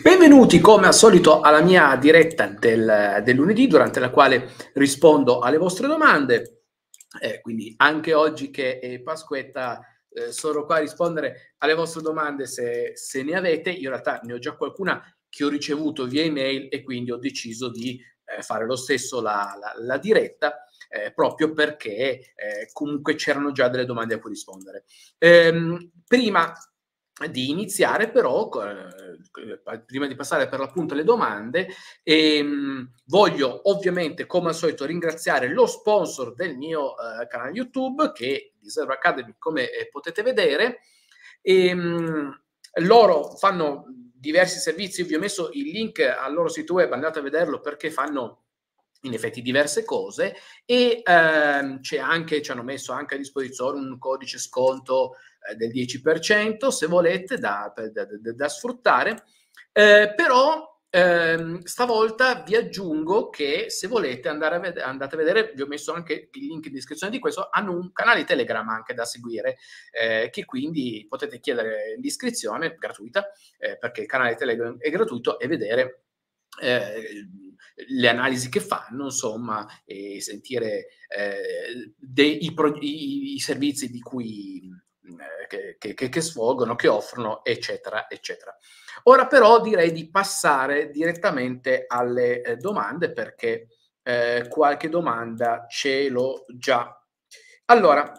Benvenuti come al solito alla mia diretta del, del lunedì durante la quale rispondo alle vostre domande. Eh, quindi anche oggi che è Pasquetta eh, sono qua a rispondere alle vostre domande se, se, ne avete. Io in realtà ne ho già qualcuna che ho ricevuto via email e quindi ho deciso di eh, fare lo stesso la, la, la diretta. Eh, proprio perché eh, comunque c'erano già delle domande a cui rispondere. Ehm, prima di iniziare però, eh, eh, prima di passare per l'appunto alle domande, ehm, voglio ovviamente come al solito ringraziare lo sponsor del mio eh, canale YouTube che è Deserve Academy come eh, potete vedere. Ehm, loro fanno diversi servizi, vi ho messo il link al loro sito web, andate a vederlo perché fanno in effetti diverse cose e ehm, c'è anche, ci hanno messo anche a disposizione un codice sconto eh, del 10%, se volete, da, da, da, da sfruttare. Eh, però ehm, stavolta vi aggiungo che se volete andare a ved- andate a vedere, vi ho messo anche il link in descrizione di questo, hanno un canale Telegram anche da seguire, eh, che quindi potete chiedere l'iscrizione gratuita, eh, perché il canale Telegram è gratuito, e vedere eh, le analisi che fanno, insomma, e sentire eh, dei, i, pro- i, i servizi di cui eh, che, che, che, svolgono, che offrono, eccetera, eccetera. Ora però direi di passare direttamente alle eh, domande perché eh, qualche domanda ce l'ho già. Allora,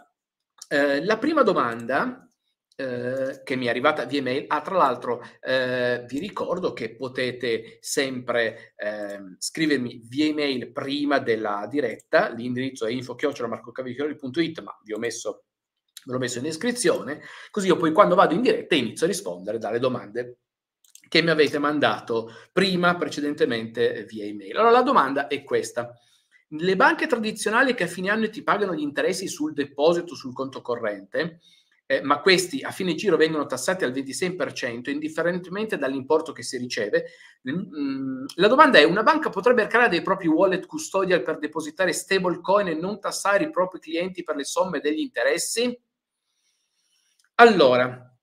eh, la prima domanda eh, che mi è arrivata via mail. Ah, tra l'altro eh, vi ricordo che potete sempre eh, scrivermi via mail prima della diretta, l'indirizzo è info-marcocavicchioli.it, ma vi ho messo ve l'ho messo in descrizione, così io poi quando vado in diretta inizio a rispondere dalle domande che mi avete mandato prima, precedentemente, eh, via email. Allora la domanda è questa. Le banche tradizionali che a fine anno ti pagano gli interessi sul deposito, sul conto corrente, eh, ma questi a fine giro vengono tassati al 26%, indifferentemente dall'importo che si riceve. Mm, mm, la domanda è: una banca potrebbe creare dei propri wallet custodial per depositare stablecoin e non tassare i propri clienti per le somme degli interessi? Allora,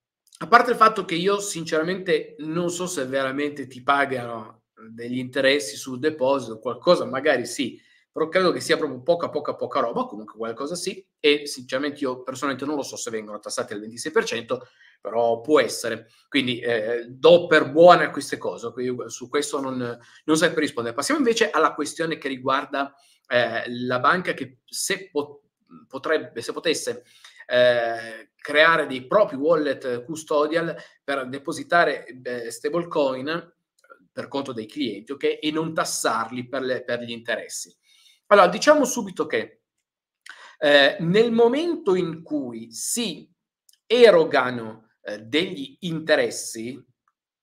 a parte il fatto che io sinceramente non so se veramente ti pagano degli interessi sul deposito, qualcosa magari sì, però credo che sia proprio poca poca poca roba, comunque qualcosa sì, e sinceramente io personalmente non lo so se vengono tassati al 26%, però può essere, quindi eh, do per buone queste cose, su questo non, non per rispondere. Passiamo invece alla questione che riguarda eh, la banca che se, pot- potrebbe, se potesse eh, creare dei propri wallet custodial per depositare eh, stablecoin per conto dei clienti, ok? E non tassarli per, le, per gli interessi. Allora, diciamo subito che eh, nel momento in cui si erogano eh, degli interessi,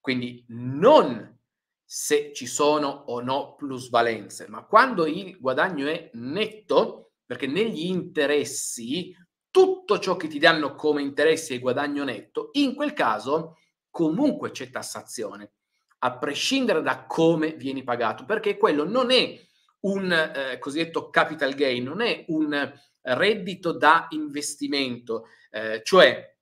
quindi non se ci sono o no plusvalenze, ma quando il guadagno è netto, perché negli interessi tutto ciò che ti danno come interessi e guadagno netto, in quel caso comunque c'è tassazione, a prescindere da come vieni pagato, perché quello non è un eh, cosiddetto capital gain, non è un reddito da investimento, eh, cioè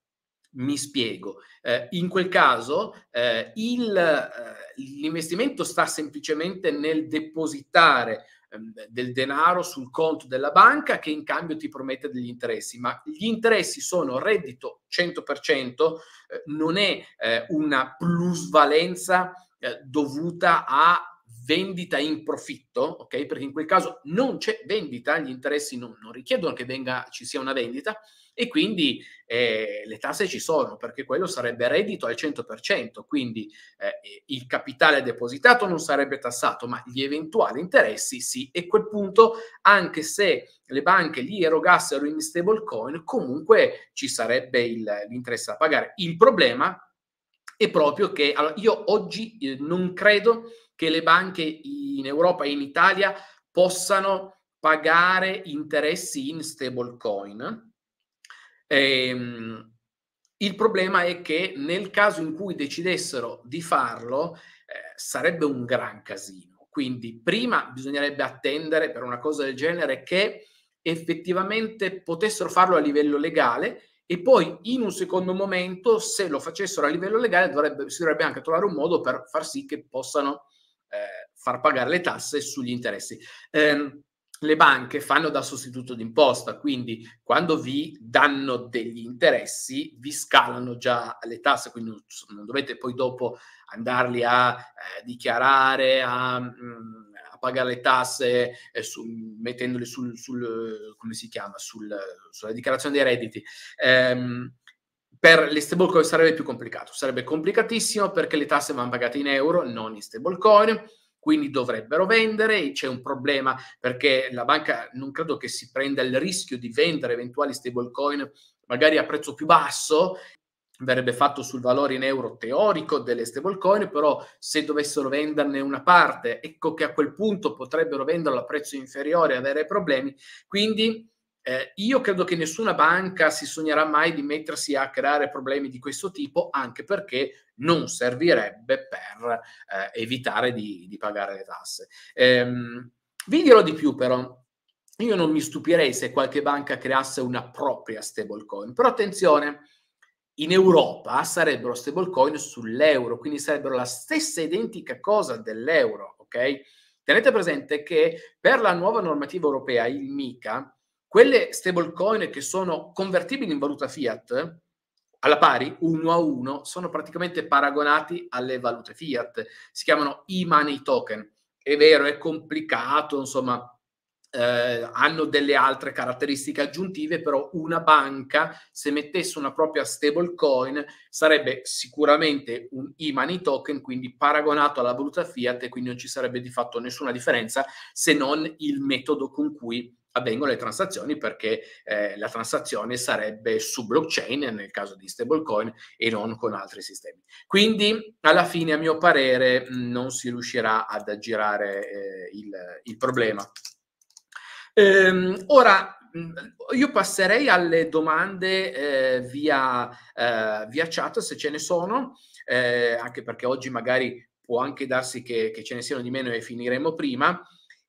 mi spiego, eh, in quel caso eh, il, eh, l'investimento sta semplicemente nel depositare Ehm, del denaro sul conto della banca che in cambio ti promette degli interessi, ma gli interessi sono reddito 100%, eh, non è eh, una plusvalenza eh, dovuta a vendita in profitto, ok? Perché in quel caso non c'è vendita, gli interessi non, non richiedono che venga, ci sia una vendita, e quindi eh, le tasse ci sono perché quello sarebbe reddito al 100%, quindi eh, il capitale depositato non sarebbe tassato, ma gli eventuali interessi sì. E a quel punto, anche se le banche li erogassero in stablecoin, comunque ci sarebbe il, l'interesse da pagare. Il problema è proprio che allora, io oggi eh, non credo che le banche in Europa e in Italia possano pagare interessi in stablecoin Ehm, il problema è che nel caso in cui decidessero di farlo, eh, sarebbe un gran casino. Quindi prima bisognerebbe attendere per una cosa del genere che effettivamente potessero farlo a livello legale e poi in un secondo momento, se lo facessero a livello legale, dovrebbe, si dovrebbe anche trovare un modo per far sì che possano eh, far pagare le tasse sugli interessi. Eh, le banche fanno da sostituto d'imposta, quindi quando vi danno degli interessi vi scalano già le tasse, quindi non dovete poi dopo andarli a eh, dichiarare, a, mm, a, pagare le tasse eh, su, mettendole sul, sul, come si chiama, sul, sulla dichiarazione dei redditi. Ehm, per le stablecoin sarebbe più complicato, sarebbe complicatissimo perché le tasse vanno pagate in euro, non in stablecoin quindi dovrebbero vendere, c'è un problema perché la banca non credo che si prenda il rischio di vendere eventuali stablecoin magari a prezzo più basso, verrebbe fatto sul valore in euro teorico delle stablecoin, però se dovessero venderne una parte, ecco che a quel punto potrebbero venderla a prezzo inferiore e avere problemi, quindi eh, io credo che nessuna banca si sognerà mai di mettersi a creare problemi di questo tipo, anche perché non servirebbe per eh, evitare di, di, pagare le tasse. Ehm, vi dirò di più però. Io non mi stupirei se qualche banca creasse una propria stablecoin, però attenzione, in Europa sarebbero stablecoin sull'euro, quindi sarebbero la stessa identica cosa dell'euro, ok? Tenete presente che per la nuova normativa europea, il MICA, quelle stablecoin che sono convertibili in valuta fiat, alla pari, uno a uno, sono praticamente paragonati alle valute fiat. Si chiamano e-money token. È vero, è complicato, insomma, eh, hanno delle altre caratteristiche aggiuntive, però una banca, se mettesse una propria stablecoin, sarebbe sicuramente un e-money token, quindi paragonato alla valuta fiat e quindi non ci sarebbe di fatto nessuna differenza se non il metodo con cui avvengono le transazioni perché eh, la transazione sarebbe su blockchain nel caso di stablecoin e non con altri sistemi. Quindi alla fine a mio parere mm, non si riuscirà ad aggirare eh, il, il, problema. Ehm, ora mm, io passerei alle domande eh, via, eh, via, chat se ce ne sono, eh, anche perché oggi magari può anche darsi che, che ce ne siano di meno e finiremo prima.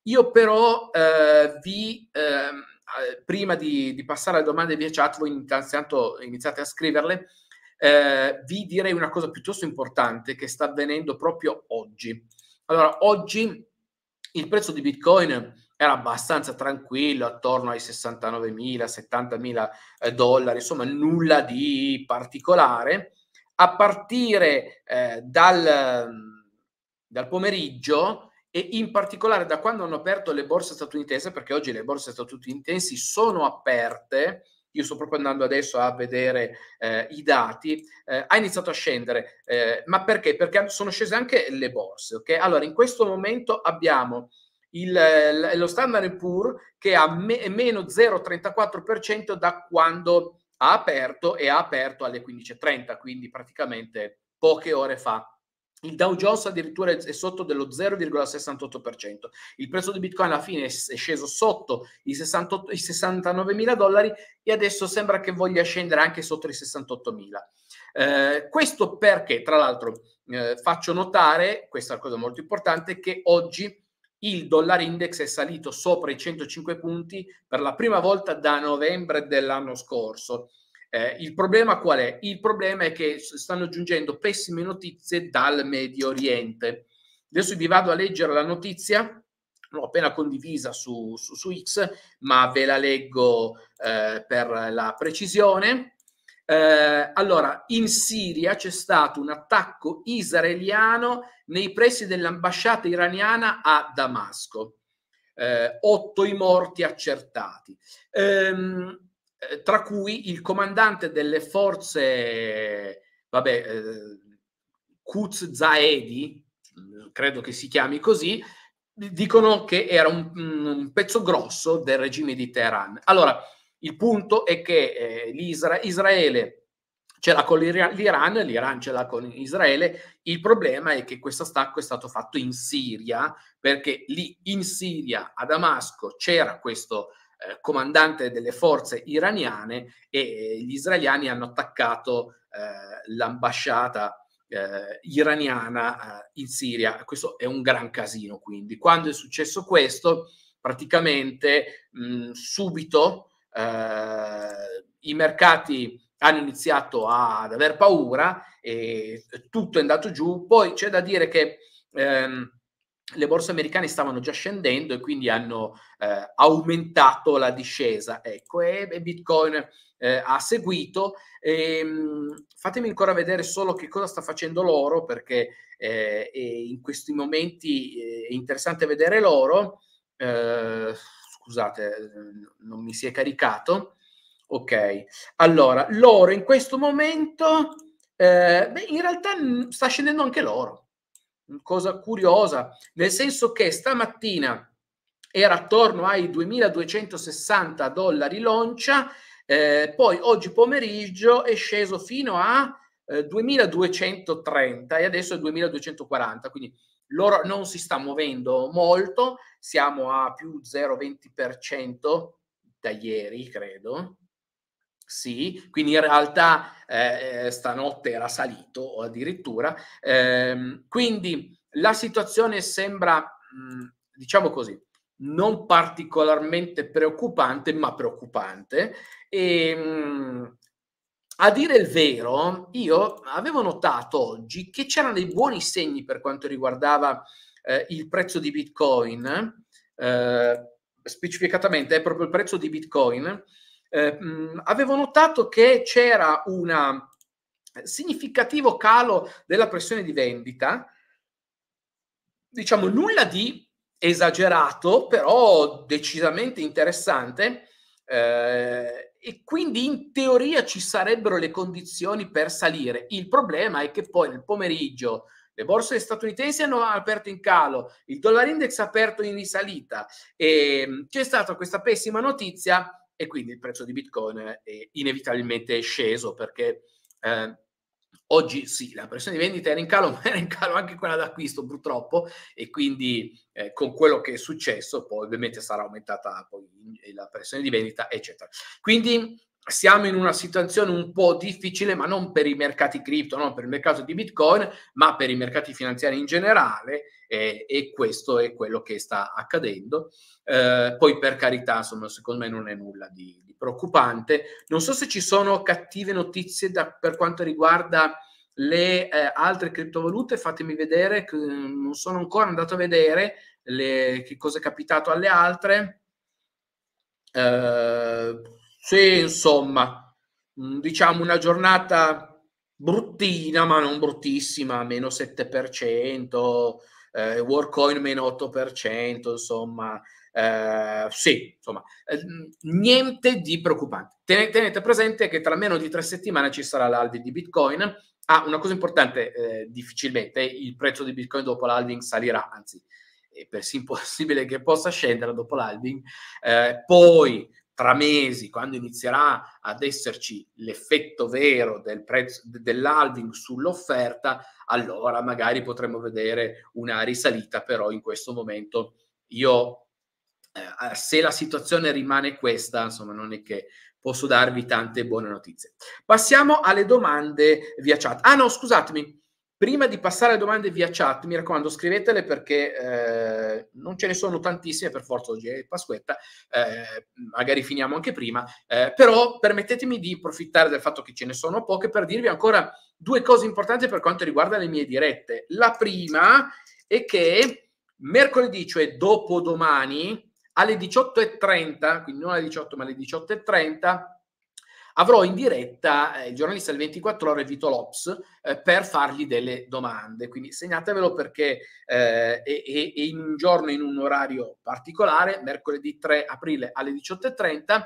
Io però eh, vi, ehm, eh, prima di, di, passare alle domande via chat, voi intanto iniziate a scriverle, eh, vi direi una cosa piuttosto importante che sta avvenendo proprio oggi. Allora, oggi il prezzo di Bitcoin era abbastanza tranquillo, attorno ai 69.000, 70.000 eh, dollari, insomma nulla di particolare. A partire eh, dal, dal pomeriggio e in particolare da quando hanno aperto le borse statunitensi, perché oggi le borse statunitensi sono aperte, io sto proprio andando adesso a vedere eh, i dati, eh, ha iniziato a scendere. Eh, ma perché? Perché sono scese anche le borse. Okay? Allora, in questo momento abbiamo il, lo Standard Poor's che ha me- meno 0,34% da quando ha aperto e ha aperto alle 15.30, quindi praticamente poche ore fa. Il Dow Jones addirittura è sotto dello 0,68%. Il prezzo di Bitcoin alla fine è sceso sotto i, 68, i 69 mila dollari e adesso sembra che voglia scendere anche sotto i 68 mila. Eh, questo perché, tra l'altro, eh, faccio notare, questa è una cosa molto importante, che oggi il dollaro index è salito sopra i 105 punti per la prima volta da novembre dell'anno scorso. Eh, il problema qual è? Il problema è che stanno giungendo pessime notizie dal Medio Oriente. Adesso vi vado a leggere la notizia, l'ho appena condivisa su, su, su X, ma ve la leggo eh, per la precisione. Eh, allora, in Siria c'è stato un attacco israeliano nei pressi dell'ambasciata iraniana a Damasco. Eh, otto i morti accertati. Ehm, eh, tra cui il comandante delle forze, vabbè, eh, Kuz Zaedi, mm, credo che si chiami così, dicono che era un, mm, un, pezzo grosso del regime di Teheran. Allora, il punto è che eh, Israele ce l'ha con l'Iran, l'Iran ce l'ha con Israele, il problema è che questo stacco è stato fatto in Siria, perché lì in Siria, a Damasco, c'era questo eh, comandante delle forze iraniane e gli israeliani hanno attaccato eh, l'ambasciata eh, iraniana eh, in Siria. Questo è un gran casino, quindi. Quando è successo questo, praticamente mh, subito eh, i mercati hanno iniziato ad aver paura e tutto è andato giù. Poi c'è da dire che ehm, le borse americane stavano già scendendo e quindi hanno eh, aumentato la discesa. Ecco, e, Bitcoin eh, ha seguito. E, ehm, fatemi ancora vedere solo che cosa sta facendo l'oro, perché eh, in questi momenti eh, è interessante vedere l'oro. Eh, scusate, eh, non mi si è caricato. Ok, allora, l'oro in questo momento, beh, in realtà mh, mm, sta scendendo anche l'oro cosa curiosa, nel senso che stamattina era attorno ai 2260 dollari l'oncia, eh, poi oggi pomeriggio è sceso fino a eh, 2230 e adesso è 2240, quindi l'oro non si sta muovendo molto, siamo a più 0,20% da ieri, credo, sì, quindi in realtà eh, eh stanotte era salito addirittura. Ehm, quindi la situazione sembra, mm, diciamo così, non particolarmente preoccupante, ma preoccupante. E, ehm, a dire il vero, io avevo notato oggi che c'erano dei buoni segni per quanto riguardava eh, il prezzo di Bitcoin, eh, specificatamente è proprio il prezzo di Bitcoin eh, avevo notato che c'era un eh, significativo calo della pressione di vendita, diciamo nulla di esagerato, però decisamente interessante. Eh, e quindi in teoria ci sarebbero le condizioni per salire. Il problema è che poi nel pomeriggio le borse statunitensi hanno aperto in calo, il dollaro index ha aperto in risalita e ehm, c'è stata questa pessima notizia e quindi il prezzo di Bitcoin è inevitabilmente sceso perché eh, oggi sì, la pressione di vendita era in calo, ma era in calo anche quella d'acquisto purtroppo e quindi eh, con quello che è successo poi ovviamente sarà aumentata poi la pressione di vendita eccetera. Quindi siamo in una situazione un po' difficile, ma non per i mercati cripto, non per il mercato di Bitcoin, ma per i mercati finanziari in generale eh, e questo è quello che sta accadendo. Eh, poi per carità, insomma, secondo me non è nulla di, di preoccupante. Non so se ci sono cattive notizie da, per quanto riguarda le eh, altre criptovalute, fatemi vedere, mm, non sono ancora andato a vedere le, che cosa è capitato alle altre. Eh, sì, insomma, mm, diciamo una giornata bruttina, ma non bruttissima, meno 7%, eh, Warcoin meno 8%, insomma, eh, sì, insomma, eh, mm, niente di preoccupante. Tenete, tenete, presente che tra meno di tre settimane ci sarà l'alving di Bitcoin. Ah, una cosa importante, eh, difficilmente il prezzo di Bitcoin dopo l'alving salirà, anzi, è persino impossibile che possa scendere dopo l'alving. Eh, poi tra mesi, quando inizierà ad esserci l'effetto vero del prezzo, dell'halving sull'offerta, allora magari potremo vedere una risalita, però in questo momento io, eh, se la situazione rimane questa, insomma non è che posso darvi tante buone notizie. Passiamo alle domande via chat. Ah no, scusatemi, Prima di passare alle domande via chat, mi raccomando, scrivetele perché eh, non ce ne sono tantissime, per forza oggi è Pasquetta, eh, magari finiamo anche prima, eh, però permettetemi di approfittare del fatto che ce ne sono poche per dirvi ancora due cose importanti per quanto riguarda le mie dirette. La prima è che mercoledì, cioè dopodomani, alle 18.30, quindi non alle 18 ma alle 18.30, avrò in diretta eh, il giornalista del 24 ore Vito Lops eh, per fargli delle domande. Quindi segnatevelo perché eh, è, è, in un giorno, in un orario particolare, mercoledì 3 aprile alle 18.30,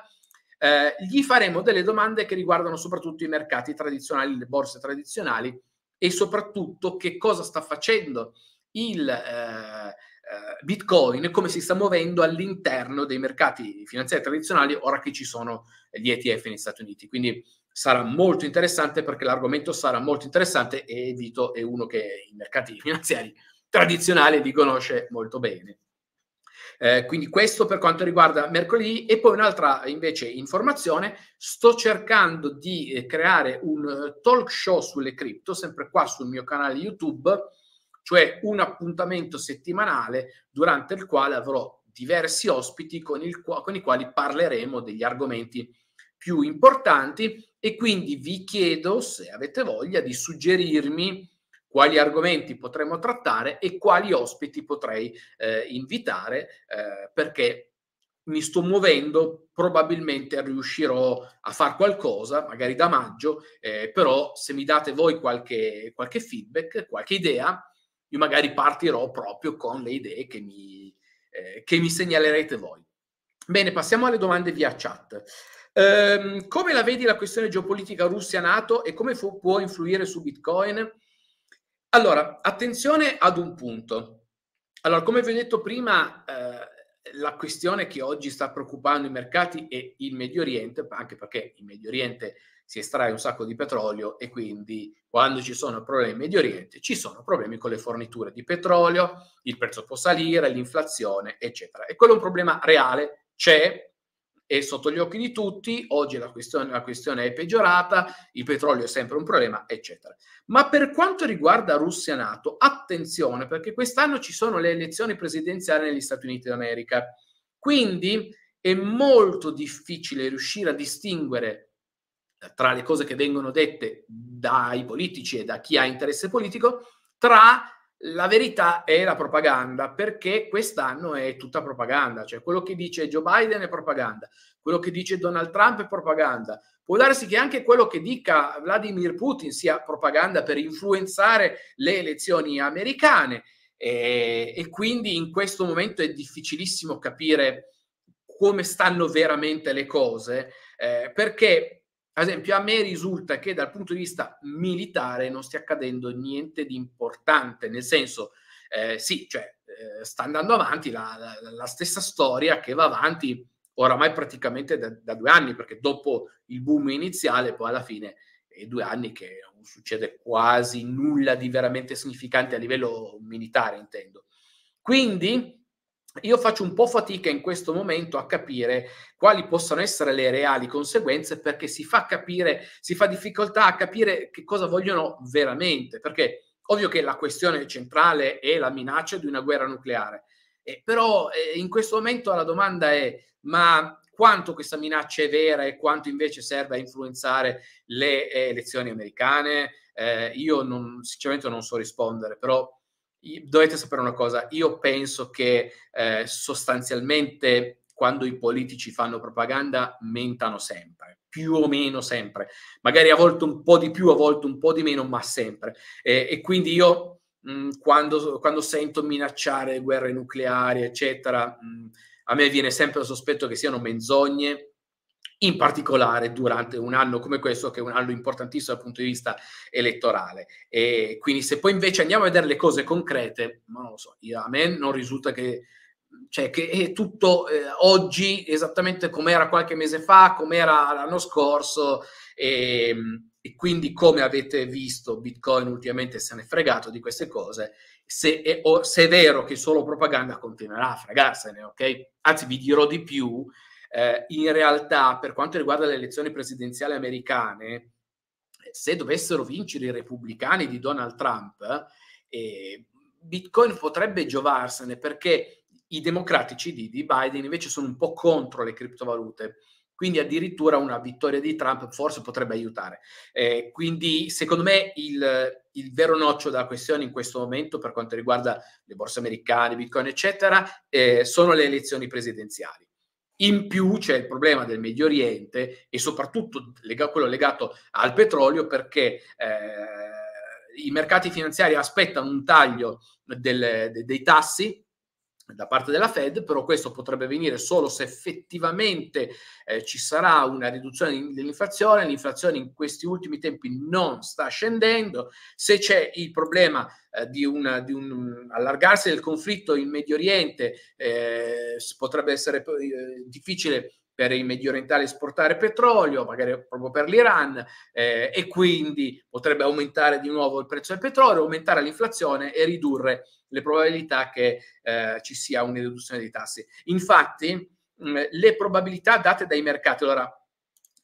eh, gli faremo delle domande che riguardano soprattutto i mercati tradizionali, le borse tradizionali e soprattutto che cosa sta facendo il eh, eh, Bitcoin, come si sta muovendo all'interno dei mercati finanziari tradizionali ora che ci sono gli ETF negli Stati Uniti. Quindi sarà molto interessante perché l'argomento sarà molto interessante e Vito è uno che i mercati finanziari tradizionali li conosce molto bene. Eh, quindi questo per quanto riguarda mercoledì e poi un'altra invece informazione, sto cercando di eh, creare un eh, talk show sulle cripto, sempre qua sul mio canale YouTube cioè un appuntamento settimanale durante il quale avrò diversi ospiti con, il, con i quali parleremo degli argomenti più importanti e quindi vi chiedo se avete voglia di suggerirmi quali argomenti potremo trattare e quali ospiti potrei eh, invitare eh, perché mi sto muovendo, probabilmente riuscirò a fare qualcosa, magari da maggio, eh, però se mi date voi qualche, qualche feedback, qualche idea, io magari partirò proprio con le idee che mi, eh, che mi segnalerete voi. Bene, passiamo alle domande via chat. Ehm, come la vedi la questione geopolitica Russia-NATO e come fu, può influire su Bitcoin? Allora, attenzione ad un punto. Allora, come vi ho detto prima, eh, la questione che oggi sta preoccupando i mercati è il Medio Oriente, anche perché il Medio Oriente si estrae un sacco di petrolio e quindi quando ci sono problemi in Medio Oriente ci sono problemi con le forniture di petrolio, il prezzo può salire, l'inflazione, eccetera. E quello è un problema reale, c'è, è sotto gli occhi di tutti, oggi la questione, la questione è peggiorata, il petrolio è sempre un problema, eccetera. Ma per quanto riguarda Russia-Nato, attenzione perché quest'anno ci sono le elezioni presidenziali negli Stati Uniti d'America, quindi è molto difficile riuscire a distinguere tra le cose che vengono dette dai politici e da chi ha interesse politico, tra la verità e la propaganda, perché quest'anno è tutta propaganda, cioè quello che dice Joe Biden è propaganda, quello che dice Donald Trump è propaganda, può darsi che anche quello che dica Vladimir Putin sia propaganda per influenzare le elezioni americane e, e quindi in questo momento è difficilissimo capire come stanno veramente le cose, eh, perché ad esempio, a me risulta che dal punto di vista militare non stia accadendo niente di importante, nel senso, eh, sì, cioè, eh, sta andando avanti la, la, la, stessa storia che va avanti oramai praticamente da, da, due anni, perché dopo il boom iniziale, poi alla fine è due anni che non succede quasi nulla di veramente significante a livello militare, intendo. Quindi, io faccio un po' fatica in questo momento a capire quali possano essere le reali conseguenze perché si fa capire, si fa difficoltà a capire che cosa vogliono veramente, perché ovvio che la questione centrale è la minaccia di una guerra nucleare, eh, però eh, in questo momento la domanda è ma quanto questa minaccia è vera e quanto invece serve a influenzare le eh, elezioni americane? Eh, io non, sinceramente non so rispondere, però dovete sapere una cosa, io penso che eh, sostanzialmente quando i politici fanno propaganda mentano sempre, più o meno sempre, magari a volte un po' di più, a volte un po' di meno, ma sempre. E, e quindi io mh, mm, quando, quando, sento minacciare guerre nucleari, eccetera, mh, mm, a me viene sempre il sospetto che siano menzogne in particolare durante un anno come questo, che è un anno importantissimo dal punto di vista elettorale. E quindi se poi invece andiamo a vedere le cose concrete, non lo so, io, a me non risulta che, cioè, che è tutto eh, oggi esattamente come era qualche mese fa, come era l'anno scorso, e, ehm, e quindi come avete visto Bitcoin ultimamente se ne è fregato di queste cose, se è, se è vero che solo propaganda continuerà a fregarsene, ok? Anzi vi dirò di più, eh, in realtà, per quanto riguarda le elezioni presidenziali americane, se dovessero vincere i repubblicani di Donald Trump, eh, Bitcoin potrebbe giovarsene perché i democratici di, di Biden invece sono un po' contro le criptovalute quindi addirittura una vittoria di Trump forse potrebbe aiutare. Eh, quindi secondo me il, il, vero noccio della questione in questo momento per quanto riguarda le borse americane, Bitcoin eccetera, eh, sono le elezioni presidenziali. In più c'è il problema del Medio Oriente e soprattutto lega- quello legato al petrolio perché eh, i mercati finanziari aspettano un taglio del, de- dei tassi da parte della Fed, però questo potrebbe venire solo se effettivamente eh, ci sarà una riduzione dell'inflazione, l'inflazione in questi ultimi tempi non sta scendendo, se c'è il problema eh, di, una, di, un allargarsi del conflitto in Medio Oriente, eh, potrebbe essere eh, difficile per il Medio Orientale esportare petrolio, magari proprio per l'Iran, eh, e quindi potrebbe aumentare di nuovo il prezzo del petrolio, aumentare l'inflazione e ridurre le probabilità che eh, ci sia una riduzione dei tassi. Infatti, mh, mm, le probabilità date dai mercati, allora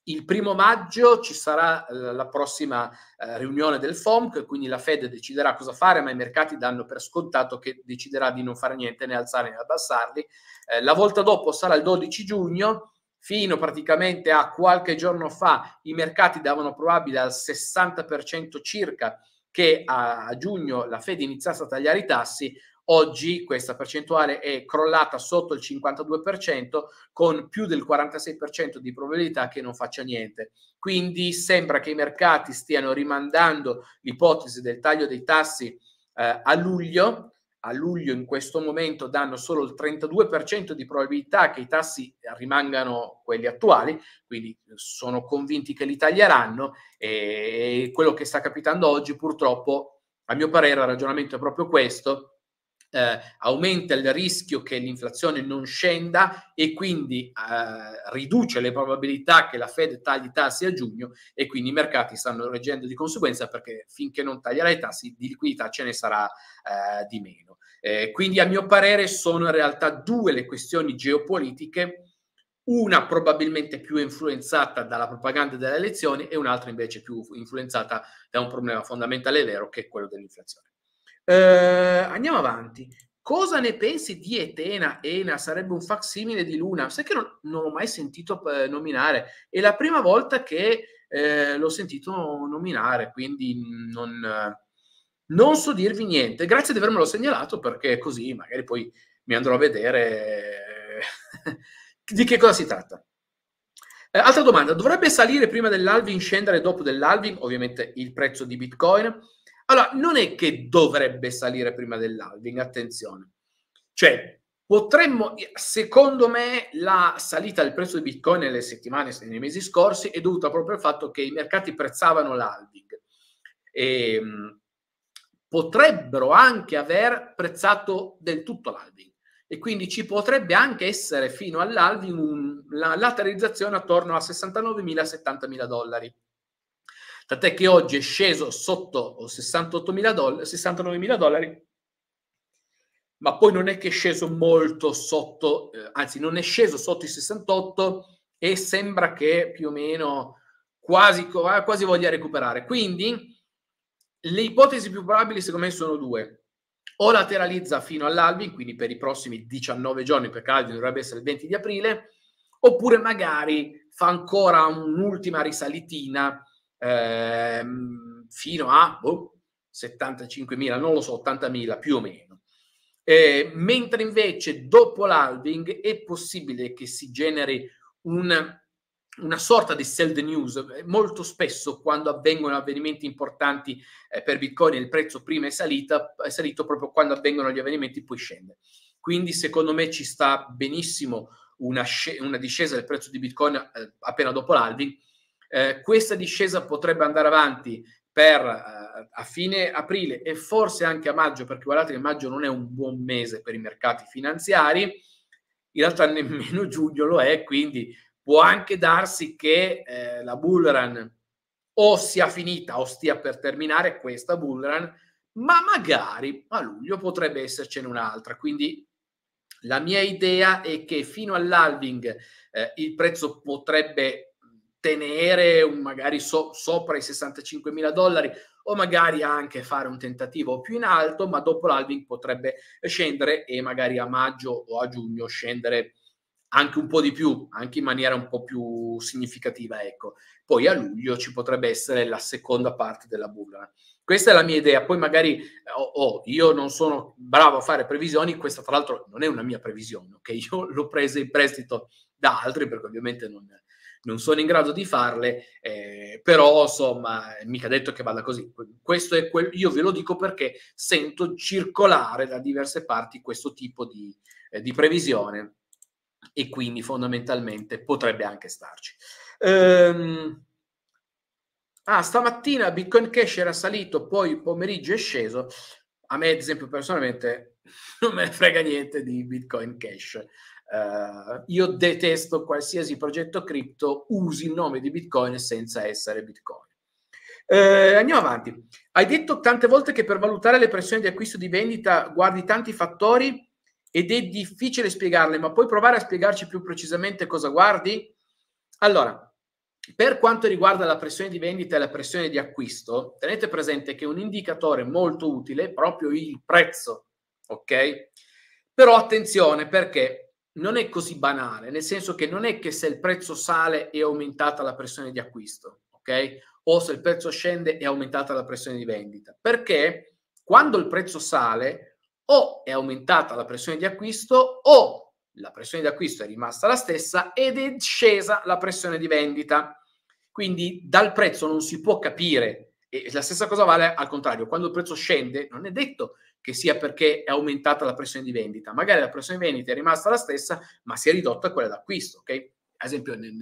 il primo maggio ci sarà eh, la prossima eh, riunione del FOMC, quindi la Fed deciderà cosa fare, ma i mercati danno per scontato che deciderà di non fare niente, né alzare né abbassarli. Eh, la volta dopo sarà il 12 giugno, fino praticamente a qualche giorno fa i mercati davano probabile al 60% circa che a, giugno la Fed iniziasse a tagliare i tassi, Oggi questa percentuale è crollata sotto il 52% con più del 46% di probabilità che non faccia niente. Quindi sembra che i mercati stiano rimandando l'ipotesi del taglio dei tassi eh, a luglio a luglio in questo momento danno solo il 32% di probabilità che i tassi rimangano quelli attuali, quindi eh, sono convinti che li taglieranno e quello che sta capitando oggi purtroppo, a mio parere, il ragionamento è proprio questo, eh, aumenta il rischio che l'inflazione non scenda e quindi eh, riduce le probabilità che la Fed tagli i tassi a giugno e quindi i mercati stanno reggendo di conseguenza perché finché non taglierà i tassi di liquidità ce ne sarà eh, di meno. Eh, quindi a mio parere sono in realtà due le questioni geopolitiche una probabilmente più influenzata dalla propaganda delle elezioni e un'altra invece più influenzata da un problema fondamentale vero che è quello dell'inflazione. Eh, andiamo avanti. Cosa ne pensi di Etena? Ena sarebbe un facsimile di Luna. Sai che non, non l'ho mai sentito eh, nominare. È la prima volta che eh, l'ho sentito nominare, quindi non, non, so dirvi niente. Grazie di avermelo segnalato perché così magari poi mi andrò a vedere eh, di che cosa si tratta. Eh, altra domanda, dovrebbe salire prima dell'Alvin, scendere dopo dell'Alvin? Ovviamente il prezzo di Bitcoin. Allora, non è che dovrebbe salire prima dell'Alvin, attenzione. Cioè, potremmo, secondo me, la salita del prezzo di Bitcoin nelle settimane, nei mesi scorsi, è dovuta proprio al fatto che i mercati prezzavano l'Alvin. E, ehm, potrebbero anche aver prezzato del tutto l'Alvin. E quindi ci potrebbe anche essere fino all'halving una lateralizzazione attorno a 69.000-70.000 dollari Tant'è che oggi è sceso sotto 68.000 doll- 69.000 dollari, ma poi non è che è sceso molto sotto, eh, anzi non è sceso sotto i 68 e sembra che più o meno quasi, ah, quasi voglia recuperare. Quindi le ipotesi più probabili secondo me sono due. O lateralizza fino all'albi quindi per i prossimi 19 giorni, perché l'albi dovrebbe essere il 20 di aprile, oppure magari fa ancora un'ultima risalitina ehm, fino a boh, 75.000, non lo so, 80.000 più o meno. Eh, mentre invece dopo l'halving è possibile che si generi un, una sorta di sell the news. Eh, molto spesso quando avvengono avvenimenti importanti eh, per Bitcoin, il prezzo prima è, salita, è salito proprio quando avvengono gli avvenimenti, poi scende. Quindi secondo me ci sta benissimo una, una discesa del prezzo di Bitcoin eh, appena dopo l'halving eh, questa discesa potrebbe andare avanti per, eh, a fine aprile e forse anche a maggio, perché guardate che maggio non è un buon mese per i mercati finanziari, in realtà nemmeno giugno lo è, quindi può anche darsi che eh, la bull run o sia finita o stia per terminare questa bull run, ma magari a luglio potrebbe essercene un'altra. Quindi la mia idea è che fino all'alving eh, il prezzo potrebbe tenere un, magari so, sopra i 65 mila dollari o magari anche fare un tentativo più in alto, ma dopo l'alving potrebbe scendere e magari a maggio o a giugno scendere anche un po' di più, anche in maniera un po' più significativa, ecco. Poi a luglio ci potrebbe essere la seconda parte della bulla. Questa è la mia idea, poi magari eh, oh, oh, io non sono bravo a fare previsioni, questa tra l'altro non è una mia previsione, ok? Io l'ho presa in prestito da altri perché ovviamente non, È non sono in grado di farle, eh, però insomma, mica detto che vada così. Questo è quel, io ve lo dico perché sento circolare da diverse parti questo tipo di, eh, di previsione e quindi fondamentalmente potrebbe anche starci. Ehm, ah, stamattina Bitcoin Cash era salito, poi pomeriggio è sceso. A me, ad esempio, personalmente non me ne frega niente di Bitcoin Cash. Uh, io detesto qualsiasi progetto cripto usi il nome di Bitcoin senza essere Bitcoin. Uh, andiamo avanti. Hai detto tante volte che per valutare le pressioni di acquisto di vendita guardi tanti fattori ed è difficile spiegarle, ma puoi provare a spiegarci più precisamente cosa guardi? Allora, per quanto riguarda la pressione di vendita e la pressione di acquisto, tenete presente che un indicatore molto utile è proprio il prezzo, ok? Però attenzione perché non è così banale, nel senso che non è che se il prezzo sale è aumentata la pressione di acquisto, ok? O se il prezzo scende è aumentata la pressione di vendita, perché quando il prezzo sale o è aumentata la pressione di acquisto o la pressione di acquisto è rimasta la stessa ed è scesa la pressione di vendita. Quindi dal prezzo non si può capire e la stessa cosa vale al contrario, quando il prezzo scende non è detto che sia perché è aumentata la pressione di vendita. Magari la pressione di vendita è rimasta la stessa, ma si è ridotta quella d'acquisto. Okay? Ad esempio, nel,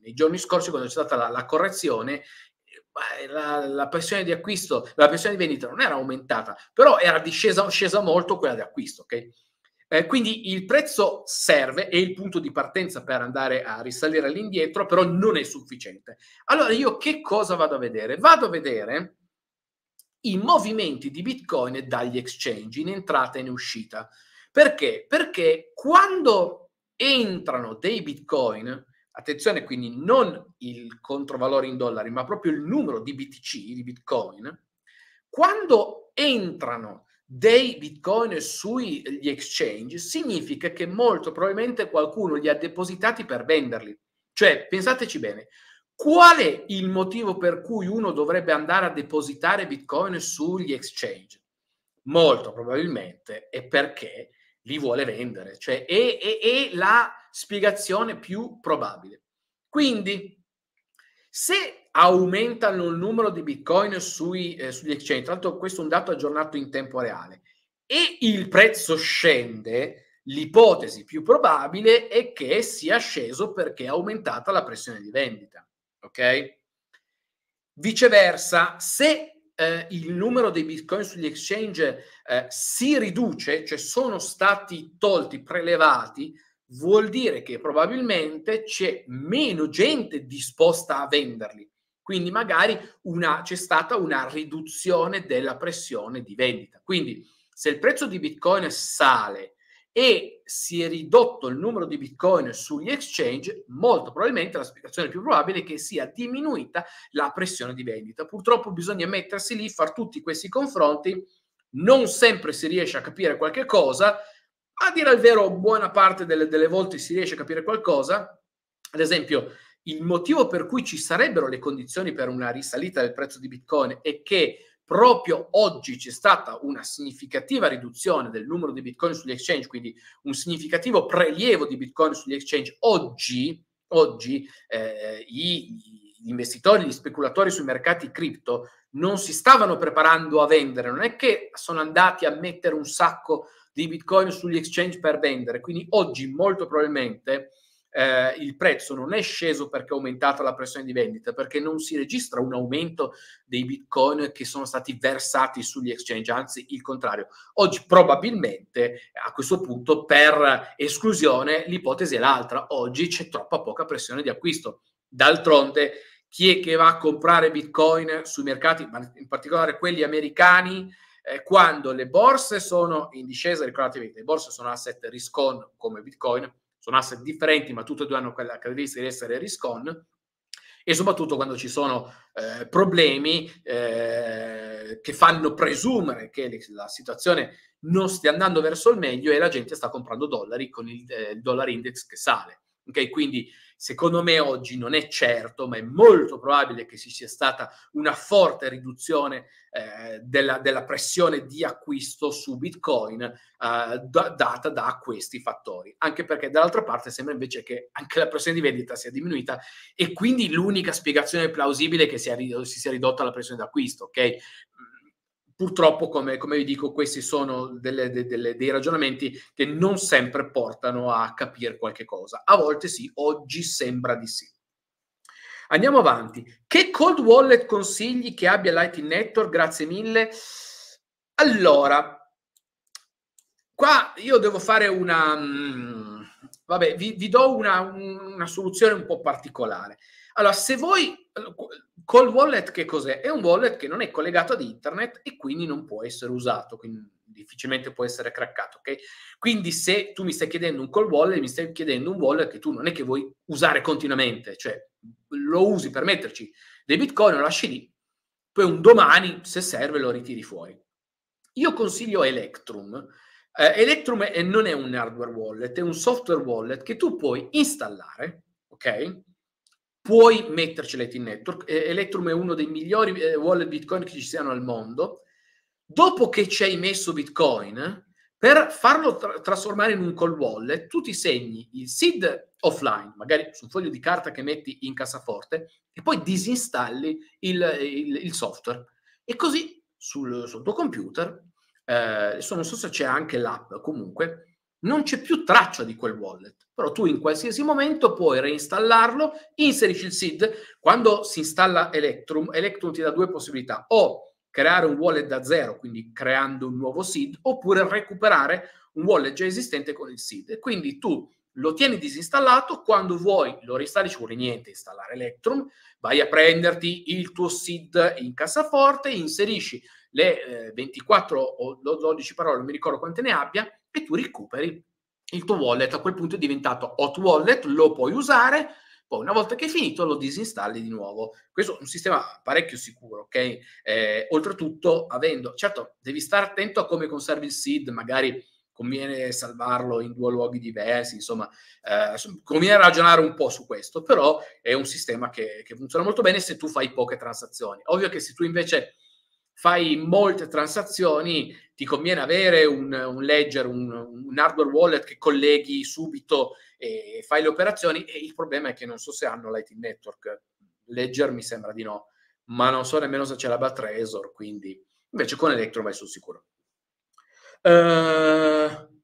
nei giorni scorsi, quando c'è stata la, la correzione, eh, la, la, pressione di acquisto, la pressione di vendita non era aumentata, però era discesa scesa molto quella di acquisto. Okay? Eh, quindi il prezzo serve, è il punto di partenza per andare a risalire all'indietro, però non è sufficiente. Allora io che cosa vado a vedere? Vado a vedere i movimenti di Bitcoin dagli exchange in entrata e in uscita. Perché? Perché quando entrano dei Bitcoin, attenzione quindi non il controvalore in dollari, ma proprio il numero di BTC, di Bitcoin, quando entrano dei bitcoin sugli exchange significa che molto probabilmente qualcuno li ha depositati per venderli. Cioè, pensateci bene, Qual è il motivo per cui uno dovrebbe andare a depositare Bitcoin sugli exchange? Molto probabilmente è perché li vuole vendere, cioè è, è, è la spiegazione più probabile. Quindi, se aumentano il numero di bitcoin sui, eh, sugli exchange, tra l'altro questo è un dato aggiornato in tempo reale, e il prezzo scende, l'ipotesi più probabile è che sia sceso perché è aumentata la pressione di vendita ok? Viceversa, se eh, il numero dei bitcoin sugli exchange eh, si riduce, cioè sono stati tolti, prelevati, vuol dire che probabilmente c'è meno gente disposta a venderli. Quindi magari una, c'è stata una riduzione della pressione di vendita. Quindi se il prezzo di Bitcoin sale e si è ridotto il numero di bitcoin sugli exchange, molto probabilmente la spiegazione più probabile è che sia diminuita la pressione di vendita. Purtroppo bisogna mettersi lì, fare tutti questi confronti, non sempre si riesce a capire qualche cosa, a dire il vero buona parte delle, delle volte si riesce a capire qualcosa, ad esempio il motivo per cui ci sarebbero le condizioni per una risalita del prezzo di bitcoin è che proprio oggi c'è stata una significativa riduzione del numero di bitcoin sugli exchange, quindi un significativo prelievo di bitcoin sugli exchange, oggi, oggi eh, gli investitori, gli speculatori sui mercati cripto non si stavano preparando a vendere, non è che sono andati a mettere un sacco di bitcoin sugli exchange per vendere, quindi oggi molto probabilmente eh, il prezzo non è sceso perché è aumentata la pressione di vendita, perché non si registra un aumento dei bitcoin che sono stati versati sugli exchange, anzi il contrario. Oggi probabilmente a questo punto per esclusione l'ipotesi è l'altra, oggi c'è troppa poca pressione di acquisto. D'altronde chi è che va a comprare bitcoin sui mercati, in particolare quelli americani, eh, quando le borse sono in discesa, ricordatevi le borse sono asset risk come bitcoin, sono asset differenti, ma tutte e due hanno quella caratteristica di essere risk on e soprattutto quando ci sono eh, problemi eh, che fanno presumere che la situazione non stia andando verso il meglio e la gente sta comprando dollari con il, eh, il dollar index che sale. Okay? Quindi Secondo me oggi non è certo, ma è molto probabile che ci sia stata una forte riduzione eh, della, della, pressione di acquisto su Bitcoin eh, da, data da questi fattori. Anche perché dall'altra parte sembra invece che anche la pressione di vendita sia diminuita e quindi l'unica spiegazione plausibile è che sia, si sia ridotta la pressione d'acquisto, ok? purtroppo, come, come vi dico, questi sono delle, delle, dei ragionamenti che non sempre portano a capire qualche cosa. A volte sì, oggi sembra di sì. Andiamo avanti. Che cold wallet consigli che abbia Lightning Network? Grazie mille. Allora, qua io devo fare una... Mh, mm, vabbè, vi, vi do una, una soluzione un po' particolare. Allora, se voi col wallet che cos'è? È un wallet che non è collegato ad internet e quindi non può essere usato, quindi difficilmente può essere craccato, ok? Quindi se tu mi stai chiedendo un call wallet, mi stai chiedendo un wallet che tu non è che vuoi usare continuamente, cioè lo usi per metterci dei bitcoin, lo lasci lì, poi un domani, se serve, lo ritiri fuori. Io consiglio Electrum. Eh, Electrum è, non è un hardware wallet, è un software wallet che tu puoi installare, ok? puoi metterci Lightning Network. Eh, Electrum è uno dei migliori eh, wallet Bitcoin che ci siano al mondo. Dopo che ci hai messo Bitcoin, per farlo tra- trasformare in un call wallet, tu ti segni il SID offline, magari su un foglio di carta che metti in cassaforte, e poi disinstalli il, il, il software. E così sul, sul tuo computer, eh, non so se c'è anche l'app, comunque, non c'è più traccia di quel wallet, però tu in qualsiasi momento puoi reinstallarlo, inserisci il SID, quando si installa Electrum, Electrum ti dà due possibilità, o creare un wallet da zero, quindi creando un nuovo SID, oppure recuperare un wallet già esistente con il SID. Quindi tu lo tieni disinstallato, quando vuoi lo reinstalli, ci vuole niente installare Electrum, vai a prenderti il tuo SID in cassaforte, inserisci le eh, 24 o 12 parole, non mi ricordo quante ne abbia, e tu recuperi il tuo wallet. A quel punto è diventato hot wallet, lo puoi usare, poi una volta che è finito lo disinstalli di nuovo. Questo è un sistema parecchio sicuro, ok? Eh, oltretutto, avendo, certo, devi stare attento a come conservi il seed, magari conviene salvarlo in due luoghi diversi, insomma, eh, conviene ragionare un po' su questo, però è un sistema che, che funziona molto bene se tu fai poche transazioni. Ovvio che se tu invece fai molte transazioni, ti conviene avere un, un ledger, un, un, hardware wallet che colleghi subito e fai le operazioni. E il problema è che non so se hanno Lightning network. Ledger mi sembra di no, ma non so nemmeno se ce l'abbia Trezor, quindi invece con Electro vai sul sicuro. Uh,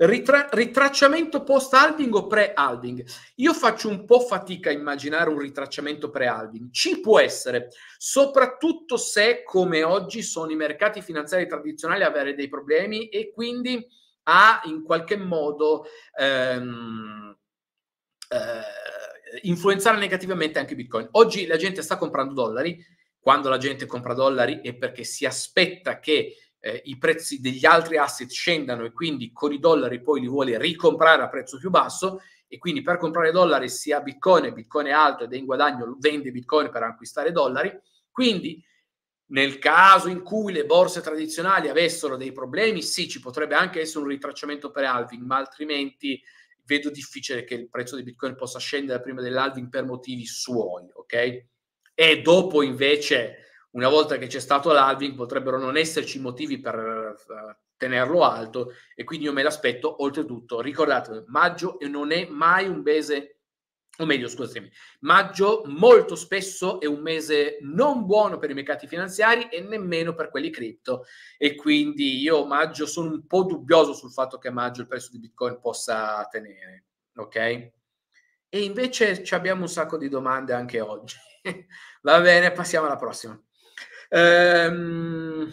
Ritra- ritracciamento post-halving o pre-halving? Io faccio un po' fatica a immaginare un ritracciamento pre-halving. Ci può essere, soprattutto se, come oggi, sono i mercati finanziari tradizionali a avere dei problemi e quindi a in qualche modo ehm, eh, influenzare negativamente anche Bitcoin. Oggi la gente sta comprando dollari, quando la gente compra dollari è perché si aspetta che eh, i prezzi degli altri asset scendano e quindi con i dollari poi li vuole ricomprare a prezzo più basso e quindi per comprare dollari si ha bitcoin, bitcoin è alto ed è in guadagno, vende bitcoin per acquistare dollari. Quindi nel caso in cui le borse tradizionali avessero dei problemi, sì, ci potrebbe anche essere un ritracciamento per halving, ma altrimenti vedo difficile che il prezzo di bitcoin possa scendere prima dell'halving per motivi suoi, ok? E dopo invece una volta che c'è stato l'halving potrebbero non esserci motivi per eh, tenerlo alto e quindi io me l'aspetto. Oltretutto, ricordatevi, maggio non è mai un mese o meglio, scusatemi, maggio molto spesso è un mese non buono per i mercati finanziari e nemmeno per quelli cripto e quindi io maggio sono un po' dubbioso sul fatto che maggio il prezzo di Bitcoin possa tenere, ok? E invece ci abbiamo un sacco di domande anche oggi. Va bene, passiamo alla prossima. Ehm,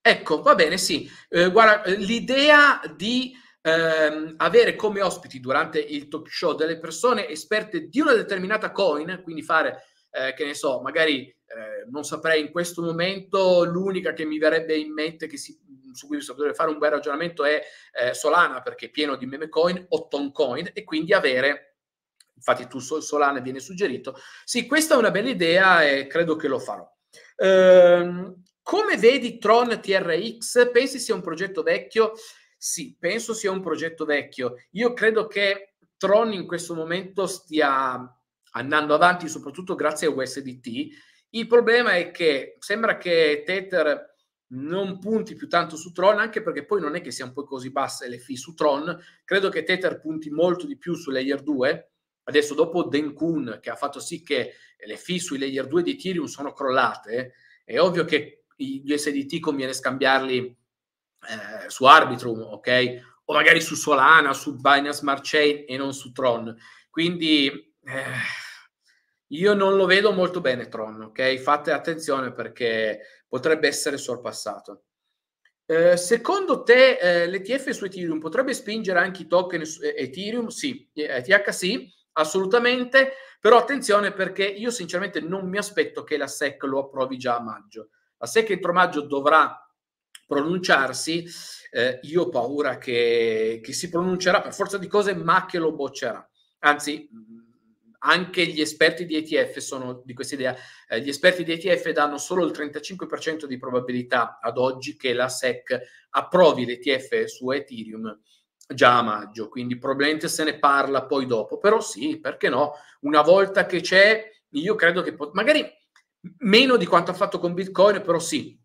ecco, va bene, sì. Eh, guarda, l'idea di ehm, avere come ospiti durante il talk show delle persone esperte di una determinata coin, quindi fare, eh, che ne so, magari eh, non saprei in questo momento, l'unica che mi verrebbe in mente che si su cui potrebbe fare un bel ragionamento è eh, Solana perché è pieno di meme coin o ton coin e quindi avere infatti tu Solana viene suggerito sì questa è una bella idea e credo che lo farò Ehm, come vedi Tron TRX? Pensi sia un progetto vecchio? Sì, penso sia un progetto vecchio. Io credo che Tron in questo momento stia andando avanti, soprattutto grazie a USDT. Il problema è che sembra che Tether non punti più tanto su Tron, anche perché poi non è che siano poi così basse le fee su Tron. Credo che Tether punti molto di più su Layer 2 Adesso dopo Kun, che ha fatto sì che le fee sui layer 2 di Ethereum sono crollate, è ovvio che gli USDT conviene scambiarli eh, su Arbitrum, ok? O magari su Solana, su Binance Smart Chain e non su Tron. Quindi eh, io non lo vedo molto bene Tron, ok? Fate attenzione perché potrebbe essere sorpassato. Eh, secondo te eh, l'ETF su Ethereum potrebbe spingere anche i token su eh, Ethereum? Sì, ETH sì, assolutamente, però attenzione perché io sinceramente non mi aspetto che la SEC lo approvi già a maggio. La SEC entro maggio dovrà pronunciarsi, eh, io ho paura che, che si pronuncerà per forza di cose, ma che lo boccerà. Anzi, mm, anche gli esperti di ETF sono di questa idea. Eh, gli esperti di ETF danno solo il 35% di probabilità ad oggi che la SEC approvi l'ETF su Ethereum già a maggio, quindi probabilmente se ne parla poi dopo, però sì, perché no? Una volta che c'è, io credo che pot- magari meno di quanto ha fatto con Bitcoin, però sì,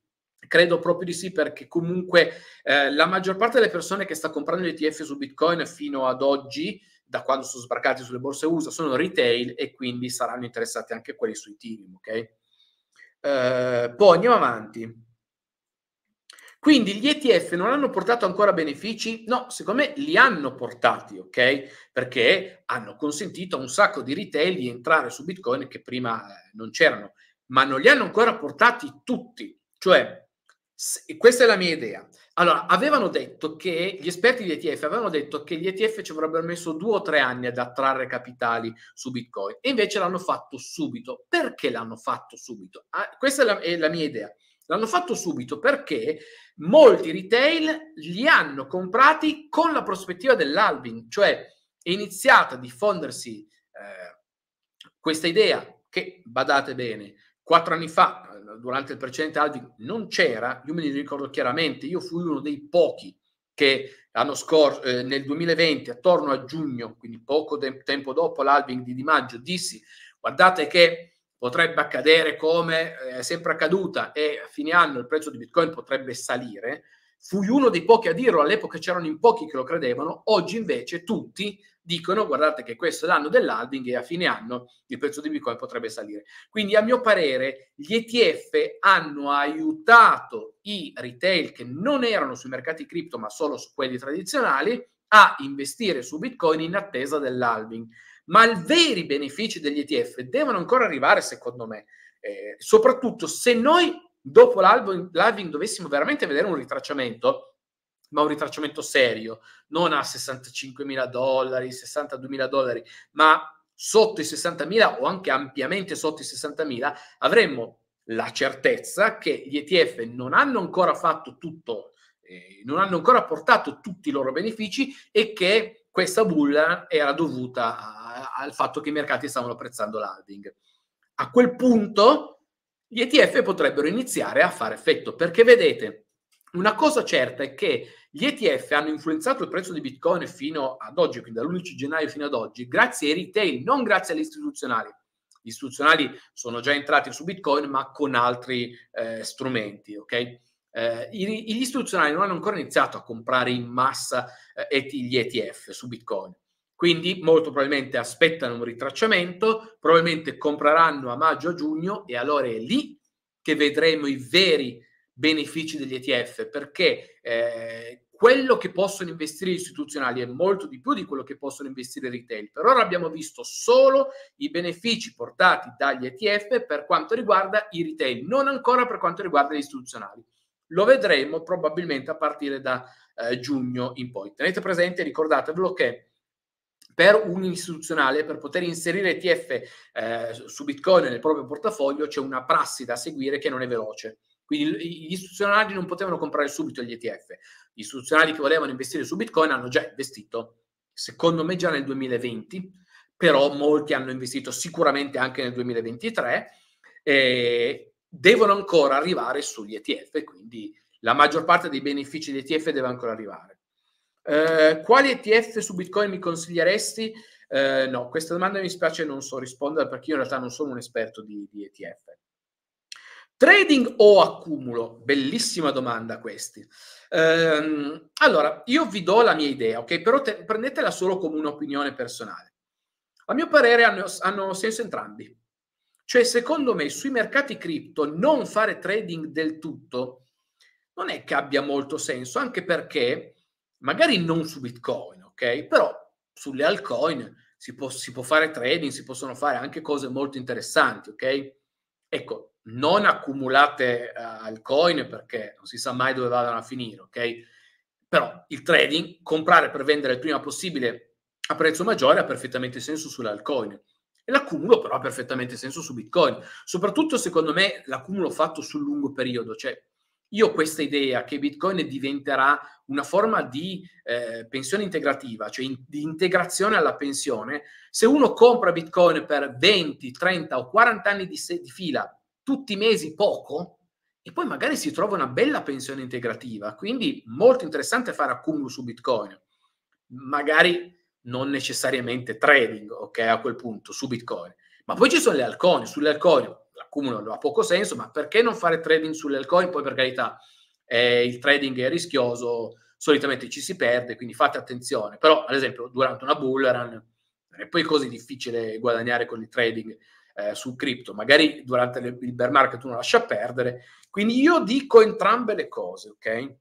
Credo proprio di sì, perché comunque eh, la maggior parte delle persone che sta comprando gli ETF su Bitcoin fino ad oggi, da quando sono sbarcati sulle borse USA, sono retail e quindi saranno interessati anche quelli sui Ethereum, ok? Eh, poi andiamo avanti. Quindi gli ETF non hanno portato ancora benefici? No, secondo me li hanno portati, ok? Perché hanno consentito a un sacco di retail di entrare su Bitcoin che prima eh, non c'erano, ma non li hanno ancora portati tutti. Cioè, questa è la mia idea. Allora, avevano detto che gli esperti di ETF avevano detto che gli ETF ci avrebbero messo due o tre anni ad attrarre capitali su Bitcoin e invece l'hanno fatto subito. Perché l'hanno fatto subito? Ah, questa è la, è la mia idea. L'hanno fatto subito perché molti retail li hanno comprati con la prospettiva dell'Alvin, cioè è iniziata a diffondersi eh, questa idea che, badate bene, quattro anni fa, eh, durante il precedente Alvin, non c'era, io me li ricordo chiaramente, io fui uno dei pochi che l'anno scorso, eh, nel 2020, attorno a giugno, quindi poco de- tempo dopo l'Alvin di, di maggio, dissi guardate che potrebbe accadere come eh, è sempre accaduta e a fine anno il prezzo di Bitcoin potrebbe salire, fui uno dei pochi a dirlo, all'epoca c'erano in pochi che lo credevano, oggi invece tutti dicono guardate che questo è l'anno dell'halving e a fine anno il prezzo di Bitcoin potrebbe salire. Quindi a mio parere gli ETF hanno aiutato i retail che non erano sui mercati cripto ma solo su quelli tradizionali a investire su Bitcoin in attesa dell'halving ma i veri benefici degli ETF devono ancora arrivare, secondo me, eh, soprattutto se noi dopo l'alving dovessimo veramente vedere un ritracciamento, ma un ritracciamento serio, non a 65 mila dollari, 62 mila dollari, ma sotto i 60 mila o anche ampiamente sotto i 60 mila, avremmo la certezza che gli ETF non hanno ancora fatto tutto, eh, non hanno ancora portato tutti i loro benefici e che questa bulla era dovuta a, al fatto che i mercati stavano apprezzando l'holding. A quel punto gli ETF potrebbero iniziare a fare effetto, perché vedete, una cosa certa è che gli ETF hanno influenzato il prezzo di Bitcoin fino ad oggi, quindi dall'11 gennaio fino ad oggi, grazie ai retail, non grazie agli istituzionali. Gli istituzionali sono già entrati su Bitcoin, ma con altri eh, strumenti, ok? Eh, gli istituzionali non hanno ancora iniziato a comprare in massa eh, gli ETF su Bitcoin, quindi molto probabilmente aspettano un ritracciamento, probabilmente compreranno a maggio a giugno e allora è lì che vedremo i veri benefici degli ETF perché eh, quello che possono investire gli istituzionali è molto di più di quello che possono investire i retail. Per ora abbiamo visto solo i benefici portati dagli ETF per quanto riguarda i retail, non ancora per quanto riguarda gli istituzionali. Lo vedremo probabilmente a partire da eh, giugno in poi. Tenete presente, ricordatevelo che per un istituzionale, per poter inserire ETF eh, su Bitcoin nel proprio portafoglio, c'è una prassi da seguire che non è veloce. Quindi gli istituzionali non potevano comprare subito gli ETF. Gli istituzionali che volevano investire su Bitcoin hanno già investito, secondo me già nel 2020, però molti hanno investito sicuramente anche nel 2023. E devono ancora arrivare sugli ETF, quindi la maggior parte dei benefici di ETF deve ancora arrivare. Eh, quali ETF su Bitcoin mi consiglieresti? Eh, no, questa domanda mi spiace non so rispondere perché io in realtà non sono un esperto di, di ETF. Trading o accumulo? Bellissima domanda questi. Ehm, allora, io vi do la mia idea, ok? Però te, prendetela solo come un'opinione personale. A mio parere hanno, hanno senso entrambi. Cioè, secondo me, sui mercati cripto non fare trading del tutto non è che abbia molto senso, anche perché magari non su Bitcoin, ok? Però sulle altcoin si può, si può fare trading, si possono fare anche cose molto interessanti, ok? Ecco, non accumulate uh, altcoin perché non si sa mai dove vadano a finire, ok? Però il trading, comprare per vendere il prima possibile a prezzo maggiore, ha perfettamente senso sulle altcoin l'accumulo però ha perfettamente senso su Bitcoin, soprattutto secondo me l'accumulo fatto sul lungo periodo, cioè io ho questa idea che Bitcoin diventerà una forma di eh, pensione integrativa, cioè in, di integrazione alla pensione, se uno compra Bitcoin per 20, 30 o 40 anni di, se- di fila, tutti i mesi poco, e poi magari si trova una bella pensione integrativa, quindi molto interessante fare accumulo su Bitcoin. Magari non necessariamente trading, ok, a quel punto su Bitcoin. Ma poi ci sono le altcoin, sulle altcoin l'accumulo ha poco senso, ma perché non fare trading sulle altcoin? Poi per carità eh, il trading è rischioso, solitamente ci si perde, quindi fate attenzione. Però ad esempio durante una bull run non è poi così difficile guadagnare con il trading eh, su cripto, magari durante le, il bear market uno lascia perdere. Quindi io dico entrambe le cose, ok?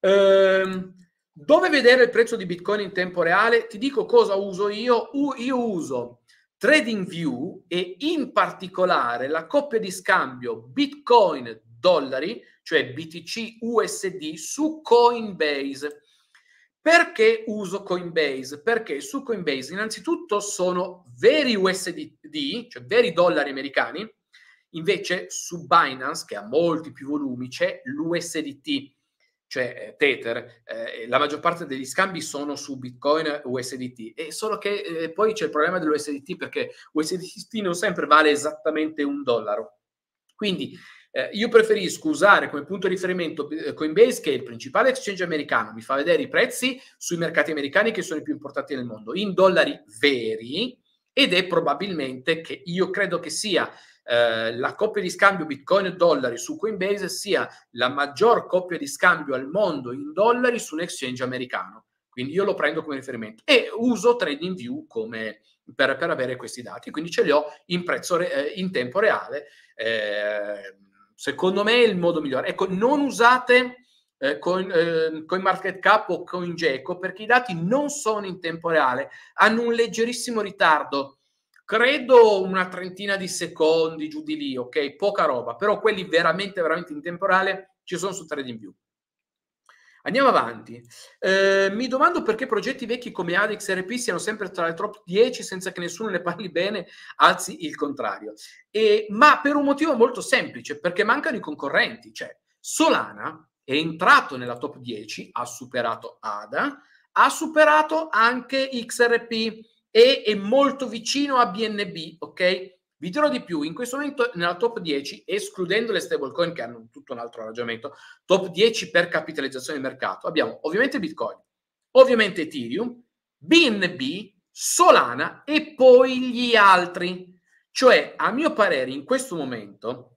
Ehm, dove vedere il prezzo di Bitcoin in tempo reale? Ti dico cosa uso io. io uso TradingView e in particolare la coppia di scambio Bitcoin-dollari, cioè BTC-USD, su Coinbase. Perché uso Coinbase? Perché su Coinbase innanzitutto sono veri USD, cioè veri dollari americani, invece su Binance, che ha molti più volumi, c'è l'USDT cioè eh, Tether, eh, la maggior parte degli scambi sono su Bitcoin USDT, e solo che eh, poi c'è il problema dell'USDT perché USDT non sempre vale esattamente un dollaro. Quindi eh, io preferisco usare come punto di riferimento eh, Coinbase, che è il principale exchange americano, mi fa vedere i prezzi sui mercati americani che sono i più importanti nel mondo, in dollari veri, ed è probabilmente che io credo che sia eh, la coppia di scambio Bitcoin-dollari e su Coinbase sia la maggior coppia di scambio al mondo in dollari su un exchange americano. Quindi io lo prendo come riferimento e uso TradingView come, per, per avere questi dati. Quindi ce li ho in, prezzo re, eh, in tempo reale. Eh, secondo me è il modo migliore. Ecco, non usate eh, con, eh, CoinMarketCap o CoinGecko perché i dati non sono in tempo reale, hanno un leggerissimo ritardo credo una trentina di secondi giù di lì, ok? Poca roba, però quelli veramente, veramente in temporale ci sono su Trading View. Andiamo avanti. Eh, mi domando perché progetti vecchi come ADEX RP siano sempre tra le top 10 senza che nessuno ne parli bene, alzi il contrario. E, ma per un motivo molto semplice, perché mancano i concorrenti. Cioè, Solana è entrato nella top 10, ha superato ADA, ha superato anche XRP e è molto vicino a BNB, ok? Vi dirò di più, in questo momento nella top 10, escludendo le stablecoin che hanno tutto un altro ragionamento, top 10 per capitalizzazione di mercato, abbiamo ovviamente Bitcoin, ovviamente Ethereum, BNB, Solana e poi gli altri. Cioè, a mio parere, in questo momento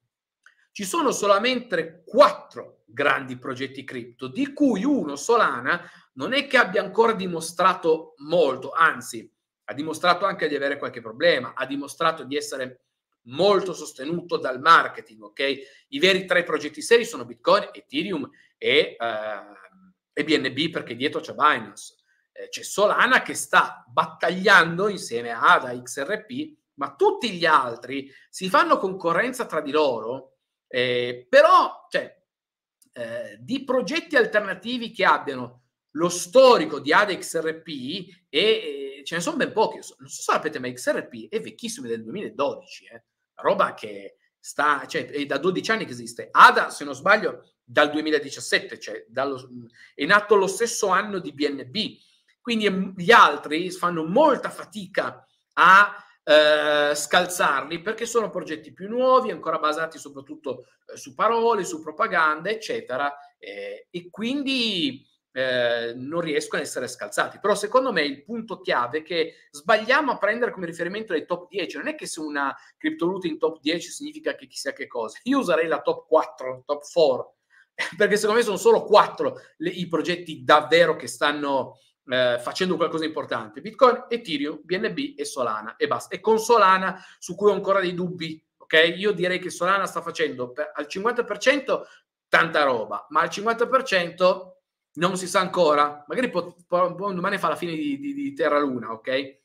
ci sono solamente quattro grandi progetti cripto, di cui uno, Solana, non è che abbia ancora dimostrato molto, anzi, ha dimostrato anche di avere qualche problema, ha dimostrato di essere molto sostenuto dal marketing, ok? I veri tre progetti seri sono Bitcoin, Ethereum e, eh, e BNB perché dietro c'è Binance. Eh, c'è Solana che sta battagliando insieme a ADA, XRP, ma tutti gli altri si fanno concorrenza tra di loro, eh, però cioè, eh, di progetti alternativi che abbiano lo storico di ADA, XRP e ce ne sono ben pochi. Non so se sapete, ma XRP è vecchissimo, del 2012, eh. roba che sta, cioè, è da 12 anni che esiste. ADA, se non sbaglio, dal 2017, cioè dallo, è nato lo stesso anno di BNB. Quindi ehm, gli altri fanno molta fatica a eh, scalzarli perché sono progetti più nuovi, ancora basati soprattutto eh, su parole, su propaganda, eccetera. Eh, e quindi eh, non riescono ad essere scalzati. Però secondo me il punto chiave è che sbagliamo a prendere come riferimento le top 10. Non è che se una criptovaluta in top 10 significa che chissà che cosa. Io userei la top 4, top 4, perché secondo me sono solo 4 le, i progetti davvero che stanno eh, facendo qualcosa di importante. Bitcoin, Ethereum, BNB e Solana e basta. E con Solana su cui ho ancora dei dubbi. ok? Io direi che Solana sta facendo per, al 50% tanta roba, ma al 50% non si sa ancora, magari può, può, domani fa la fine di, di, di Terra Luna, ok?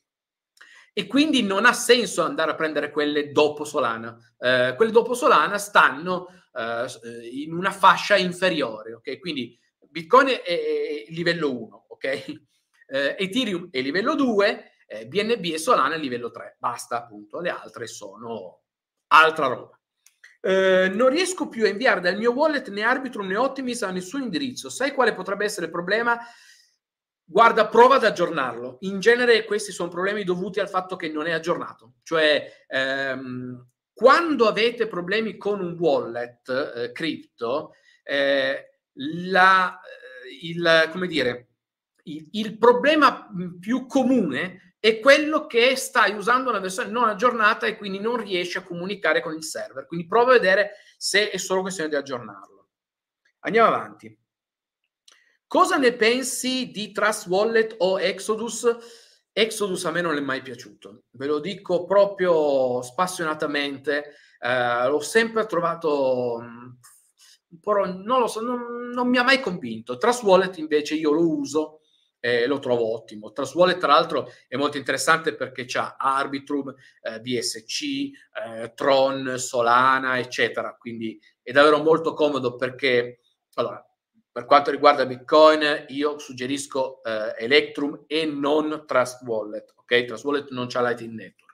E quindi non ha senso andare a prendere quelle dopo Solana. Eh, quelle dopo Solana stanno eh, eh in una fascia inferiore, ok? Quindi Bitcoin è, è livello 1, ok? Eh, Ethereum è livello 2, eh, BNB e Solana è livello 3. Basta, appunto. Le altre sono altra roba. Eh, non riesco più a inviare dal mio wallet né Arbitrum né Optimist a nessun indirizzo. Sai quale potrebbe essere il problema? Guarda, prova ad aggiornarlo. In genere questi sono problemi dovuti al fatto che non è aggiornato. Cioè, ehm, quando avete problemi con un wallet eh, cripto, eh, la, eh, il, come dire, il, il problema più comune e quello che stai usando una versione non aggiornata e quindi non riesci a comunicare con il server. Quindi prova a vedere se è solo questione di aggiornarlo. Andiamo avanti. Cosa ne pensi di Trust Wallet o Exodus? Exodus a me non è mai piaciuto, ve lo dico proprio spassionatamente, eh, l'ho sempre trovato mm, un po', non lo so, non, non mi ha mai convinto. Trust Wallet invece io lo uso eh, lo trovo ottimo. Trasuole, tra l'altro, è molto interessante perché c'ha Arbitrum, eh, BSC, eh, Tron, Solana, eccetera. Quindi è davvero molto comodo perché, allora, per quanto riguarda Bitcoin, io suggerisco eh, Electrum e non Trust Wallet, ok? Trust Wallet non c'ha Lightning Network.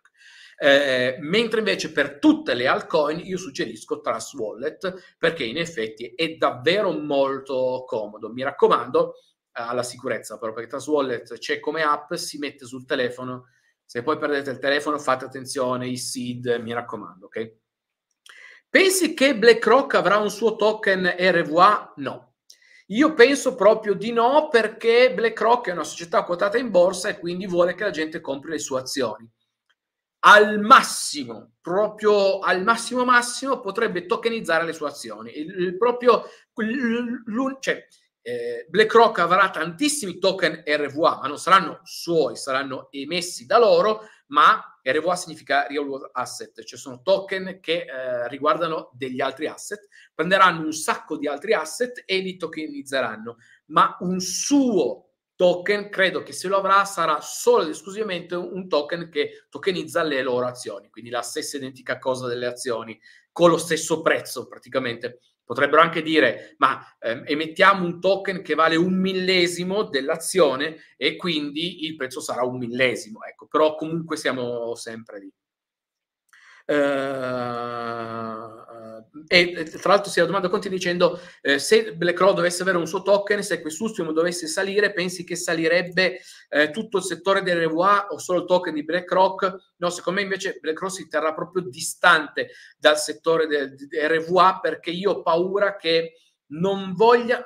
Eh, mentre invece per tutte le altcoin io suggerisco Trust Wallet perché in effetti è davvero molto comodo. Mi raccomando, alla sicurezza, però perché Trust Wallet c'è come app, si mette sul telefono. Se poi perdete il telefono, fate attenzione, i SID, mi raccomando, ok? Pensi che BlackRock avrà un suo token RVA? No. Io penso proprio di no perché BlackRock è una società quotata in borsa e quindi vuole che la gente compri le sue azioni. Al massimo, proprio al massimo massimo, potrebbe tokenizzare le sue azioni. Il, il proprio, cioè, eh, BlackRock avrà tantissimi token RVA, ma non saranno suoi, saranno emessi da loro, ma RVA significa real world asset, cioè sono token che eh, riguardano degli altri asset, prenderanno un sacco di altri asset e li tokenizzeranno, ma un suo token, credo che se lo avrà sarà solo ed esclusivamente un token che tokenizza le loro azioni, quindi la stessa identica cosa delle azioni, con lo stesso prezzo praticamente Potrebbero anche dire, ma ehm, emettiamo un token che vale un millesimo dell'azione e quindi il prezzo sarà un millesimo. Ecco, però comunque siamo sempre lì. Uh, e tra l'altro si è la domanda Conti dicendo eh, se BlackRock dovesse avere un suo token, se quest'ultimo dovesse salire, pensi che salirebbe eh, tutto il settore del RWA o solo il token di BlackRock? No, secondo me invece BlackRock si terrà proprio distante dal settore del, del RWA perché io ho paura che non voglia...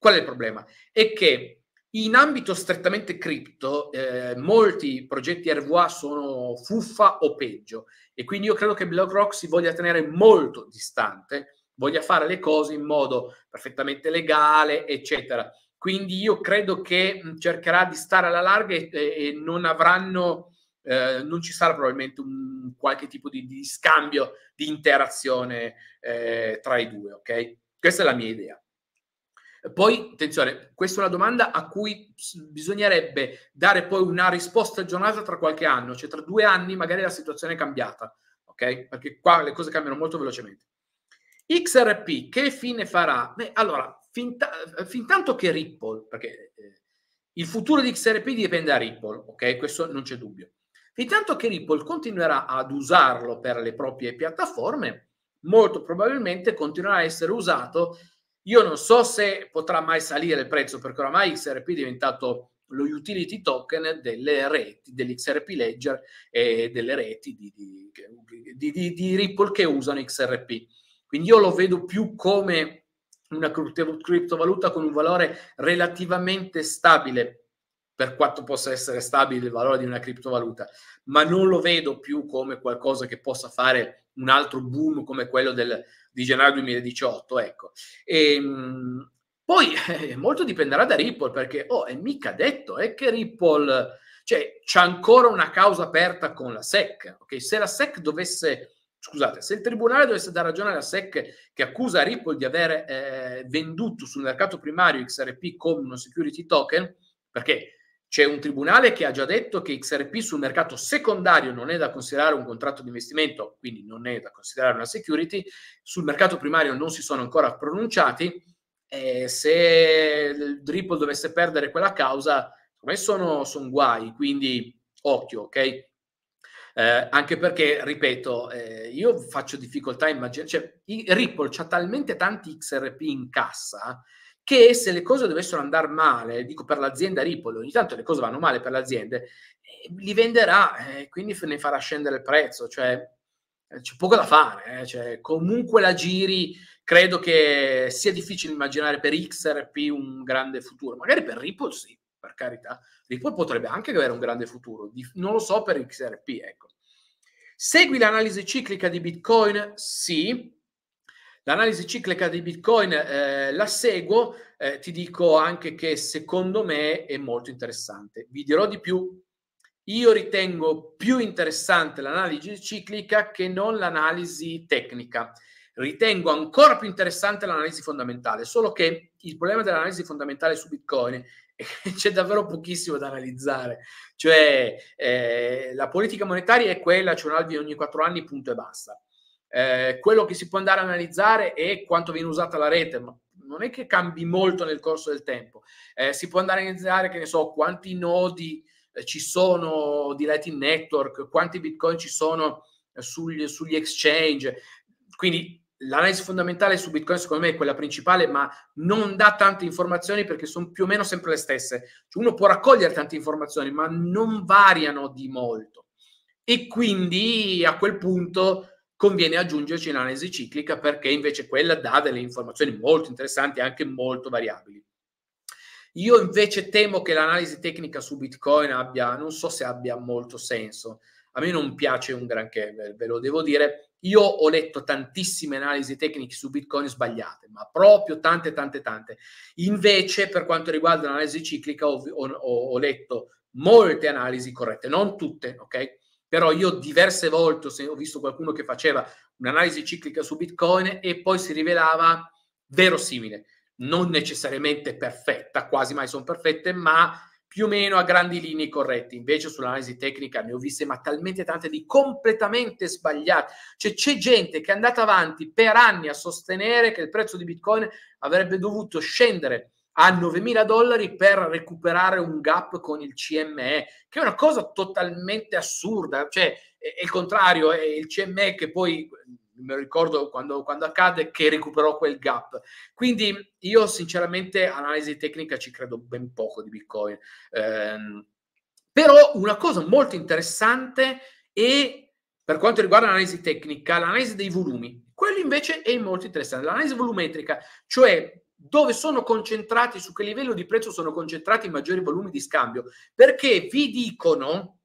Qual è il problema? È che in ambito strettamente cripto, eh, molti progetti RVA sono fuffa o peggio. E quindi io credo che BlackRock si voglia tenere molto distante, voglia fare le cose in modo perfettamente legale, eccetera. Quindi io credo che cercherà di stare alla larga e, e non avranno, eh, non ci sarà probabilmente un, qualche tipo di, di, scambio, di interazione eh, tra i due, ok? Questa è la mia idea. Poi, attenzione, questa è una domanda a cui bisognerebbe dare poi una risposta aggiornata tra qualche anno, cioè tra due anni magari la situazione è cambiata, ok? Perché qua le cose cambiano molto velocemente. XRP che fine farà? Beh, allora, fin, ta- fin tanto che Ripple, perché eh, il futuro di XRP dipende da Ripple, ok? Questo non c'è dubbio. Fin tanto che Ripple continuerà ad usarlo per le proprie piattaforme, molto probabilmente continuerà a essere usato io non so se potrà mai salire il prezzo perché oramai XRP è diventato lo utility token delle reti, dell'XRP Ledger e delle reti di, di, di, di, Ripple che usano XRP. Quindi io lo vedo più come una criptovaluta con un valore relativamente stabile, per quanto possa essere stabile il valore di una criptovaluta, ma non lo vedo più come qualcosa che possa fare un altro boom come quello del, di gennaio 2018. Ecco. E, ehm, poi eh, molto dipenderà da Ripple perché, oh, è mica detto, è che Ripple, cioè, c'è ancora una causa aperta con la SEC. Okay? Se la SEC dovesse, scusate, se il tribunale dovesse dare ragione alla SEC che accusa Ripple di aver eh, venduto sul mercato primario XRP come uno security token, perché c'è un tribunale che ha già detto che XRP sul mercato secondario non è da considerare un contratto di investimento, quindi non è da considerare una security, sul mercato primario non si sono ancora pronunciati. Eh, se il Ripple dovesse perdere quella causa, come sono, sono guai, quindi occhio, ok? Eh, anche perché, ripeto, eh, io faccio difficoltà a immaginare, cioè Ripple ha talmente tanti XRP in cassa che se le cose dovessero andare male, dico per l'azienda Ripple, ogni tanto le cose vanno male per l'azienda, eh, li venderà e eh, quindi ne farà scendere il prezzo, cioè eh, c'è poco da fare, eh? cioè, comunque la giri, credo che sia difficile immaginare per XRP un grande futuro, magari per Ripple sì, per carità, Ripple potrebbe anche avere un grande futuro, non lo so per XRP, ecco. Segui l'analisi ciclica di Bitcoin? Sì, L'analisi ciclica di Bitcoin eh, la seguo, eh, ti dico anche che secondo me è molto interessante. Vi dirò di più, io ritengo più interessante l'analisi ciclica che non l'analisi tecnica. Ritengo ancora più interessante l'analisi fondamentale, solo che il problema dell'analisi fondamentale su Bitcoin è che c'è davvero pochissimo da analizzare. Cioè, eh, la politica monetaria è quella, c'è un alveo ogni quattro anni, punto e basta eh, quello che si può andare a analizzare è quanto viene usata la rete, ma non è che cambi molto nel corso del tempo. Eh, si può andare a analizzare, che ne so, quanti nodi eh, ci sono di Lightning Network, quanti bitcoin ci sono sugli, sugli exchange. Quindi l'analisi fondamentale su Bitcoin, secondo me, è quella principale, ma non dà tante informazioni perché sono più o meno sempre le stesse. Cioè, uno può raccogliere tante informazioni, ma non variano di molto. E quindi a quel punto conviene aggiungerci l'analisi ciclica perché invece quella dà delle informazioni molto interessanti e anche molto variabili. Io invece temo che l'analisi tecnica su Bitcoin abbia, non so se abbia molto senso. A me non piace un granché, ve lo devo dire. Io ho letto tantissime analisi tecniche su Bitcoin sbagliate, ma proprio tante, tante, tante. Invece, per quanto riguarda l'analisi ciclica, ho, ho, ho letto molte analisi corrette, non tutte, ok? Però io diverse volte ho visto qualcuno che faceva un'analisi ciclica su Bitcoin e poi si rivelava verosimile, non necessariamente perfetta, quasi mai sono perfette, ma più o meno a grandi linee corrette. Invece sull'analisi tecnica ne ho viste ma talmente tante di completamente sbagliate. Cioè c'è gente che è andata avanti per anni a sostenere che il prezzo di Bitcoin avrebbe dovuto scendere a 9.000 dollari per recuperare un gap con il CME, che è una cosa totalmente assurda, cioè è il contrario, è il CME che poi, eh, me lo ricordo quando, quando accade, che recuperò quel gap. Quindi io sinceramente analisi tecnica ci credo ben poco di Bitcoin. Eh, però una cosa molto interessante è, per quanto riguarda l'analisi tecnica, l'analisi dei volumi. Quello invece è molto interessante, l'analisi volumetrica, cioè dove sono concentrati, su che livello di prezzo sono concentrati i maggiori volumi di scambio, perché vi dicono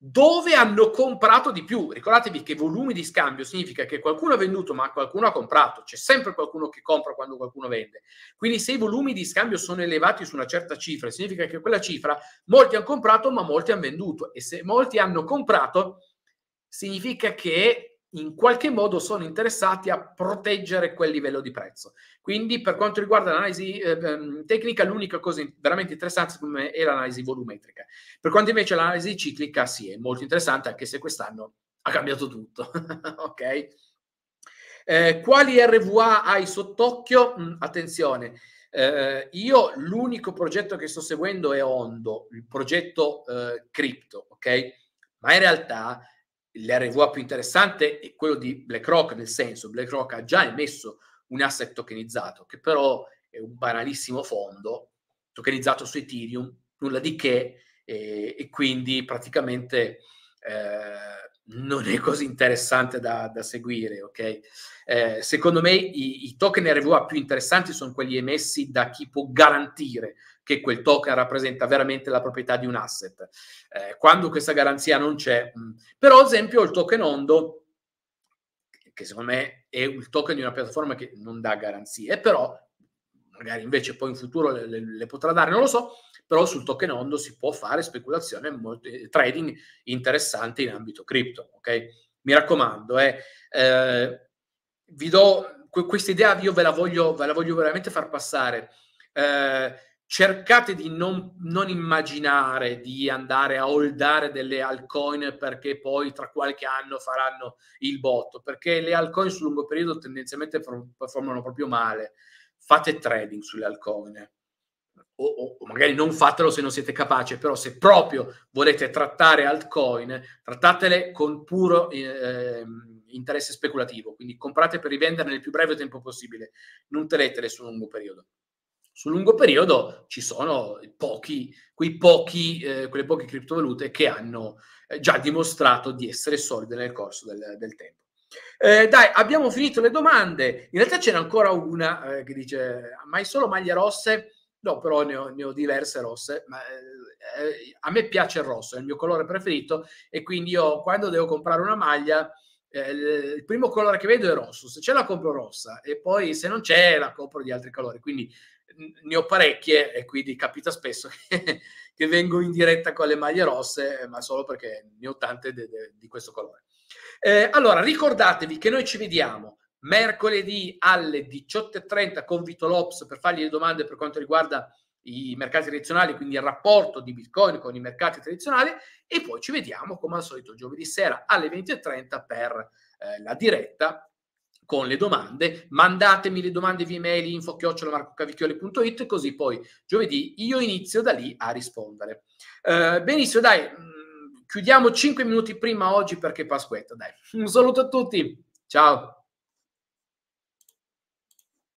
dove hanno comprato di più. Ricordatevi che volumi di scambio significa che qualcuno ha venduto ma qualcuno ha comprato, c'è sempre qualcuno che compra quando qualcuno vende. Quindi se i volumi di scambio sono elevati su una certa cifra, significa che quella cifra molti hanno comprato ma molti hanno venduto e se molti hanno comprato significa che in qualche modo sono interessati a proteggere quel livello di prezzo. Quindi per quanto riguarda l'analisi eh, ehm, tecnica, l'unica cosa veramente interessante secondo me è l'analisi volumetrica. Per quanto invece l'analisi ciclica sì, è molto interessante anche se quest'anno ha cambiato tutto. ok? Eh, quali RVA hai sott'occhio? Mm, attenzione, eh, io l'unico progetto che sto seguendo è Ondo, il progetto eh, cripto, ok? Ma in realtà l'RVA più interessante è quello di BlackRock, nel senso BlackRock ha già emesso un asset tokenizzato, che però è un banalissimo fondo tokenizzato su Ethereum, nulla di che, eh, e quindi praticamente eh, non è così interessante da, da seguire, ok? Eh, secondo me i, i, token RVA più interessanti sono quelli emessi da chi può garantire che quel token rappresenta veramente la proprietà di un asset. Eh, quando questa garanzia non c'è, mh. Mm. però ad esempio il token Ondo che secondo me è il token di una piattaforma che non dà garanzie, però magari invece poi in futuro le, le, le potrà dare, non lo so, però sul token Ondo si può fare speculazione, molto, eh, trading interessante in ambito cripto, ok? Mi raccomando, eh, eh, vi do questa idea, io ve la, voglio, ve la voglio veramente far passare. Eh, cercate di non, non, immaginare di andare a holdare delle altcoin perché poi tra qualche anno faranno il botto, perché le altcoin sul lungo periodo tendenzialmente performano proprio male. Fate trading sulle altcoin. O, o, o, magari non fatelo se non siete capaci, però se proprio volete trattare altcoin, trattatele con puro eh, interesse speculativo, quindi comprate per rivenderne nel più breve tempo possibile, non tenetele sul lungo periodo sul lungo periodo ci sono pochi, quei pochi, eh, quelle poche criptovalute che hanno eh, già dimostrato di essere solide nel corso del, del tempo. Eh, dai, abbiamo finito le domande. In realtà c'era ancora una eh, che dice: Mai solo maglie rosse? No, però ne ho, ne ho diverse rosse. Ma, eh, eh, a me piace il rosso, è il mio colore preferito. E quindi io quando devo comprare una maglia. Eh, il primo colore che vedo è rosso, se ce la compro rossa e poi se non c'è la compro di altri colori, quindi ne ho parecchie e quindi capita spesso che, che, vengo in diretta con le maglie rosse, eh, ma solo perché ne ho tante de, de, di questo colore. Eh, allora, ricordatevi che noi ci vediamo mercoledì alle 18.30 con Vito Vitolops per fargli le domande per quanto riguarda i mercati tradizionali, quindi il rapporto di Bitcoin con i mercati tradizionali e poi ci vediamo come al solito giovedì sera alle 20.30 per eh, la diretta con le domande. Mandatemi le domande via email info-marcocavicchioli.it così poi giovedì io inizio da lì a rispondere. Eh, benissimo, dai, mm, chiudiamo 5 minuti prima oggi perché Pasquetta, dai. Un saluto a tutti, ciao!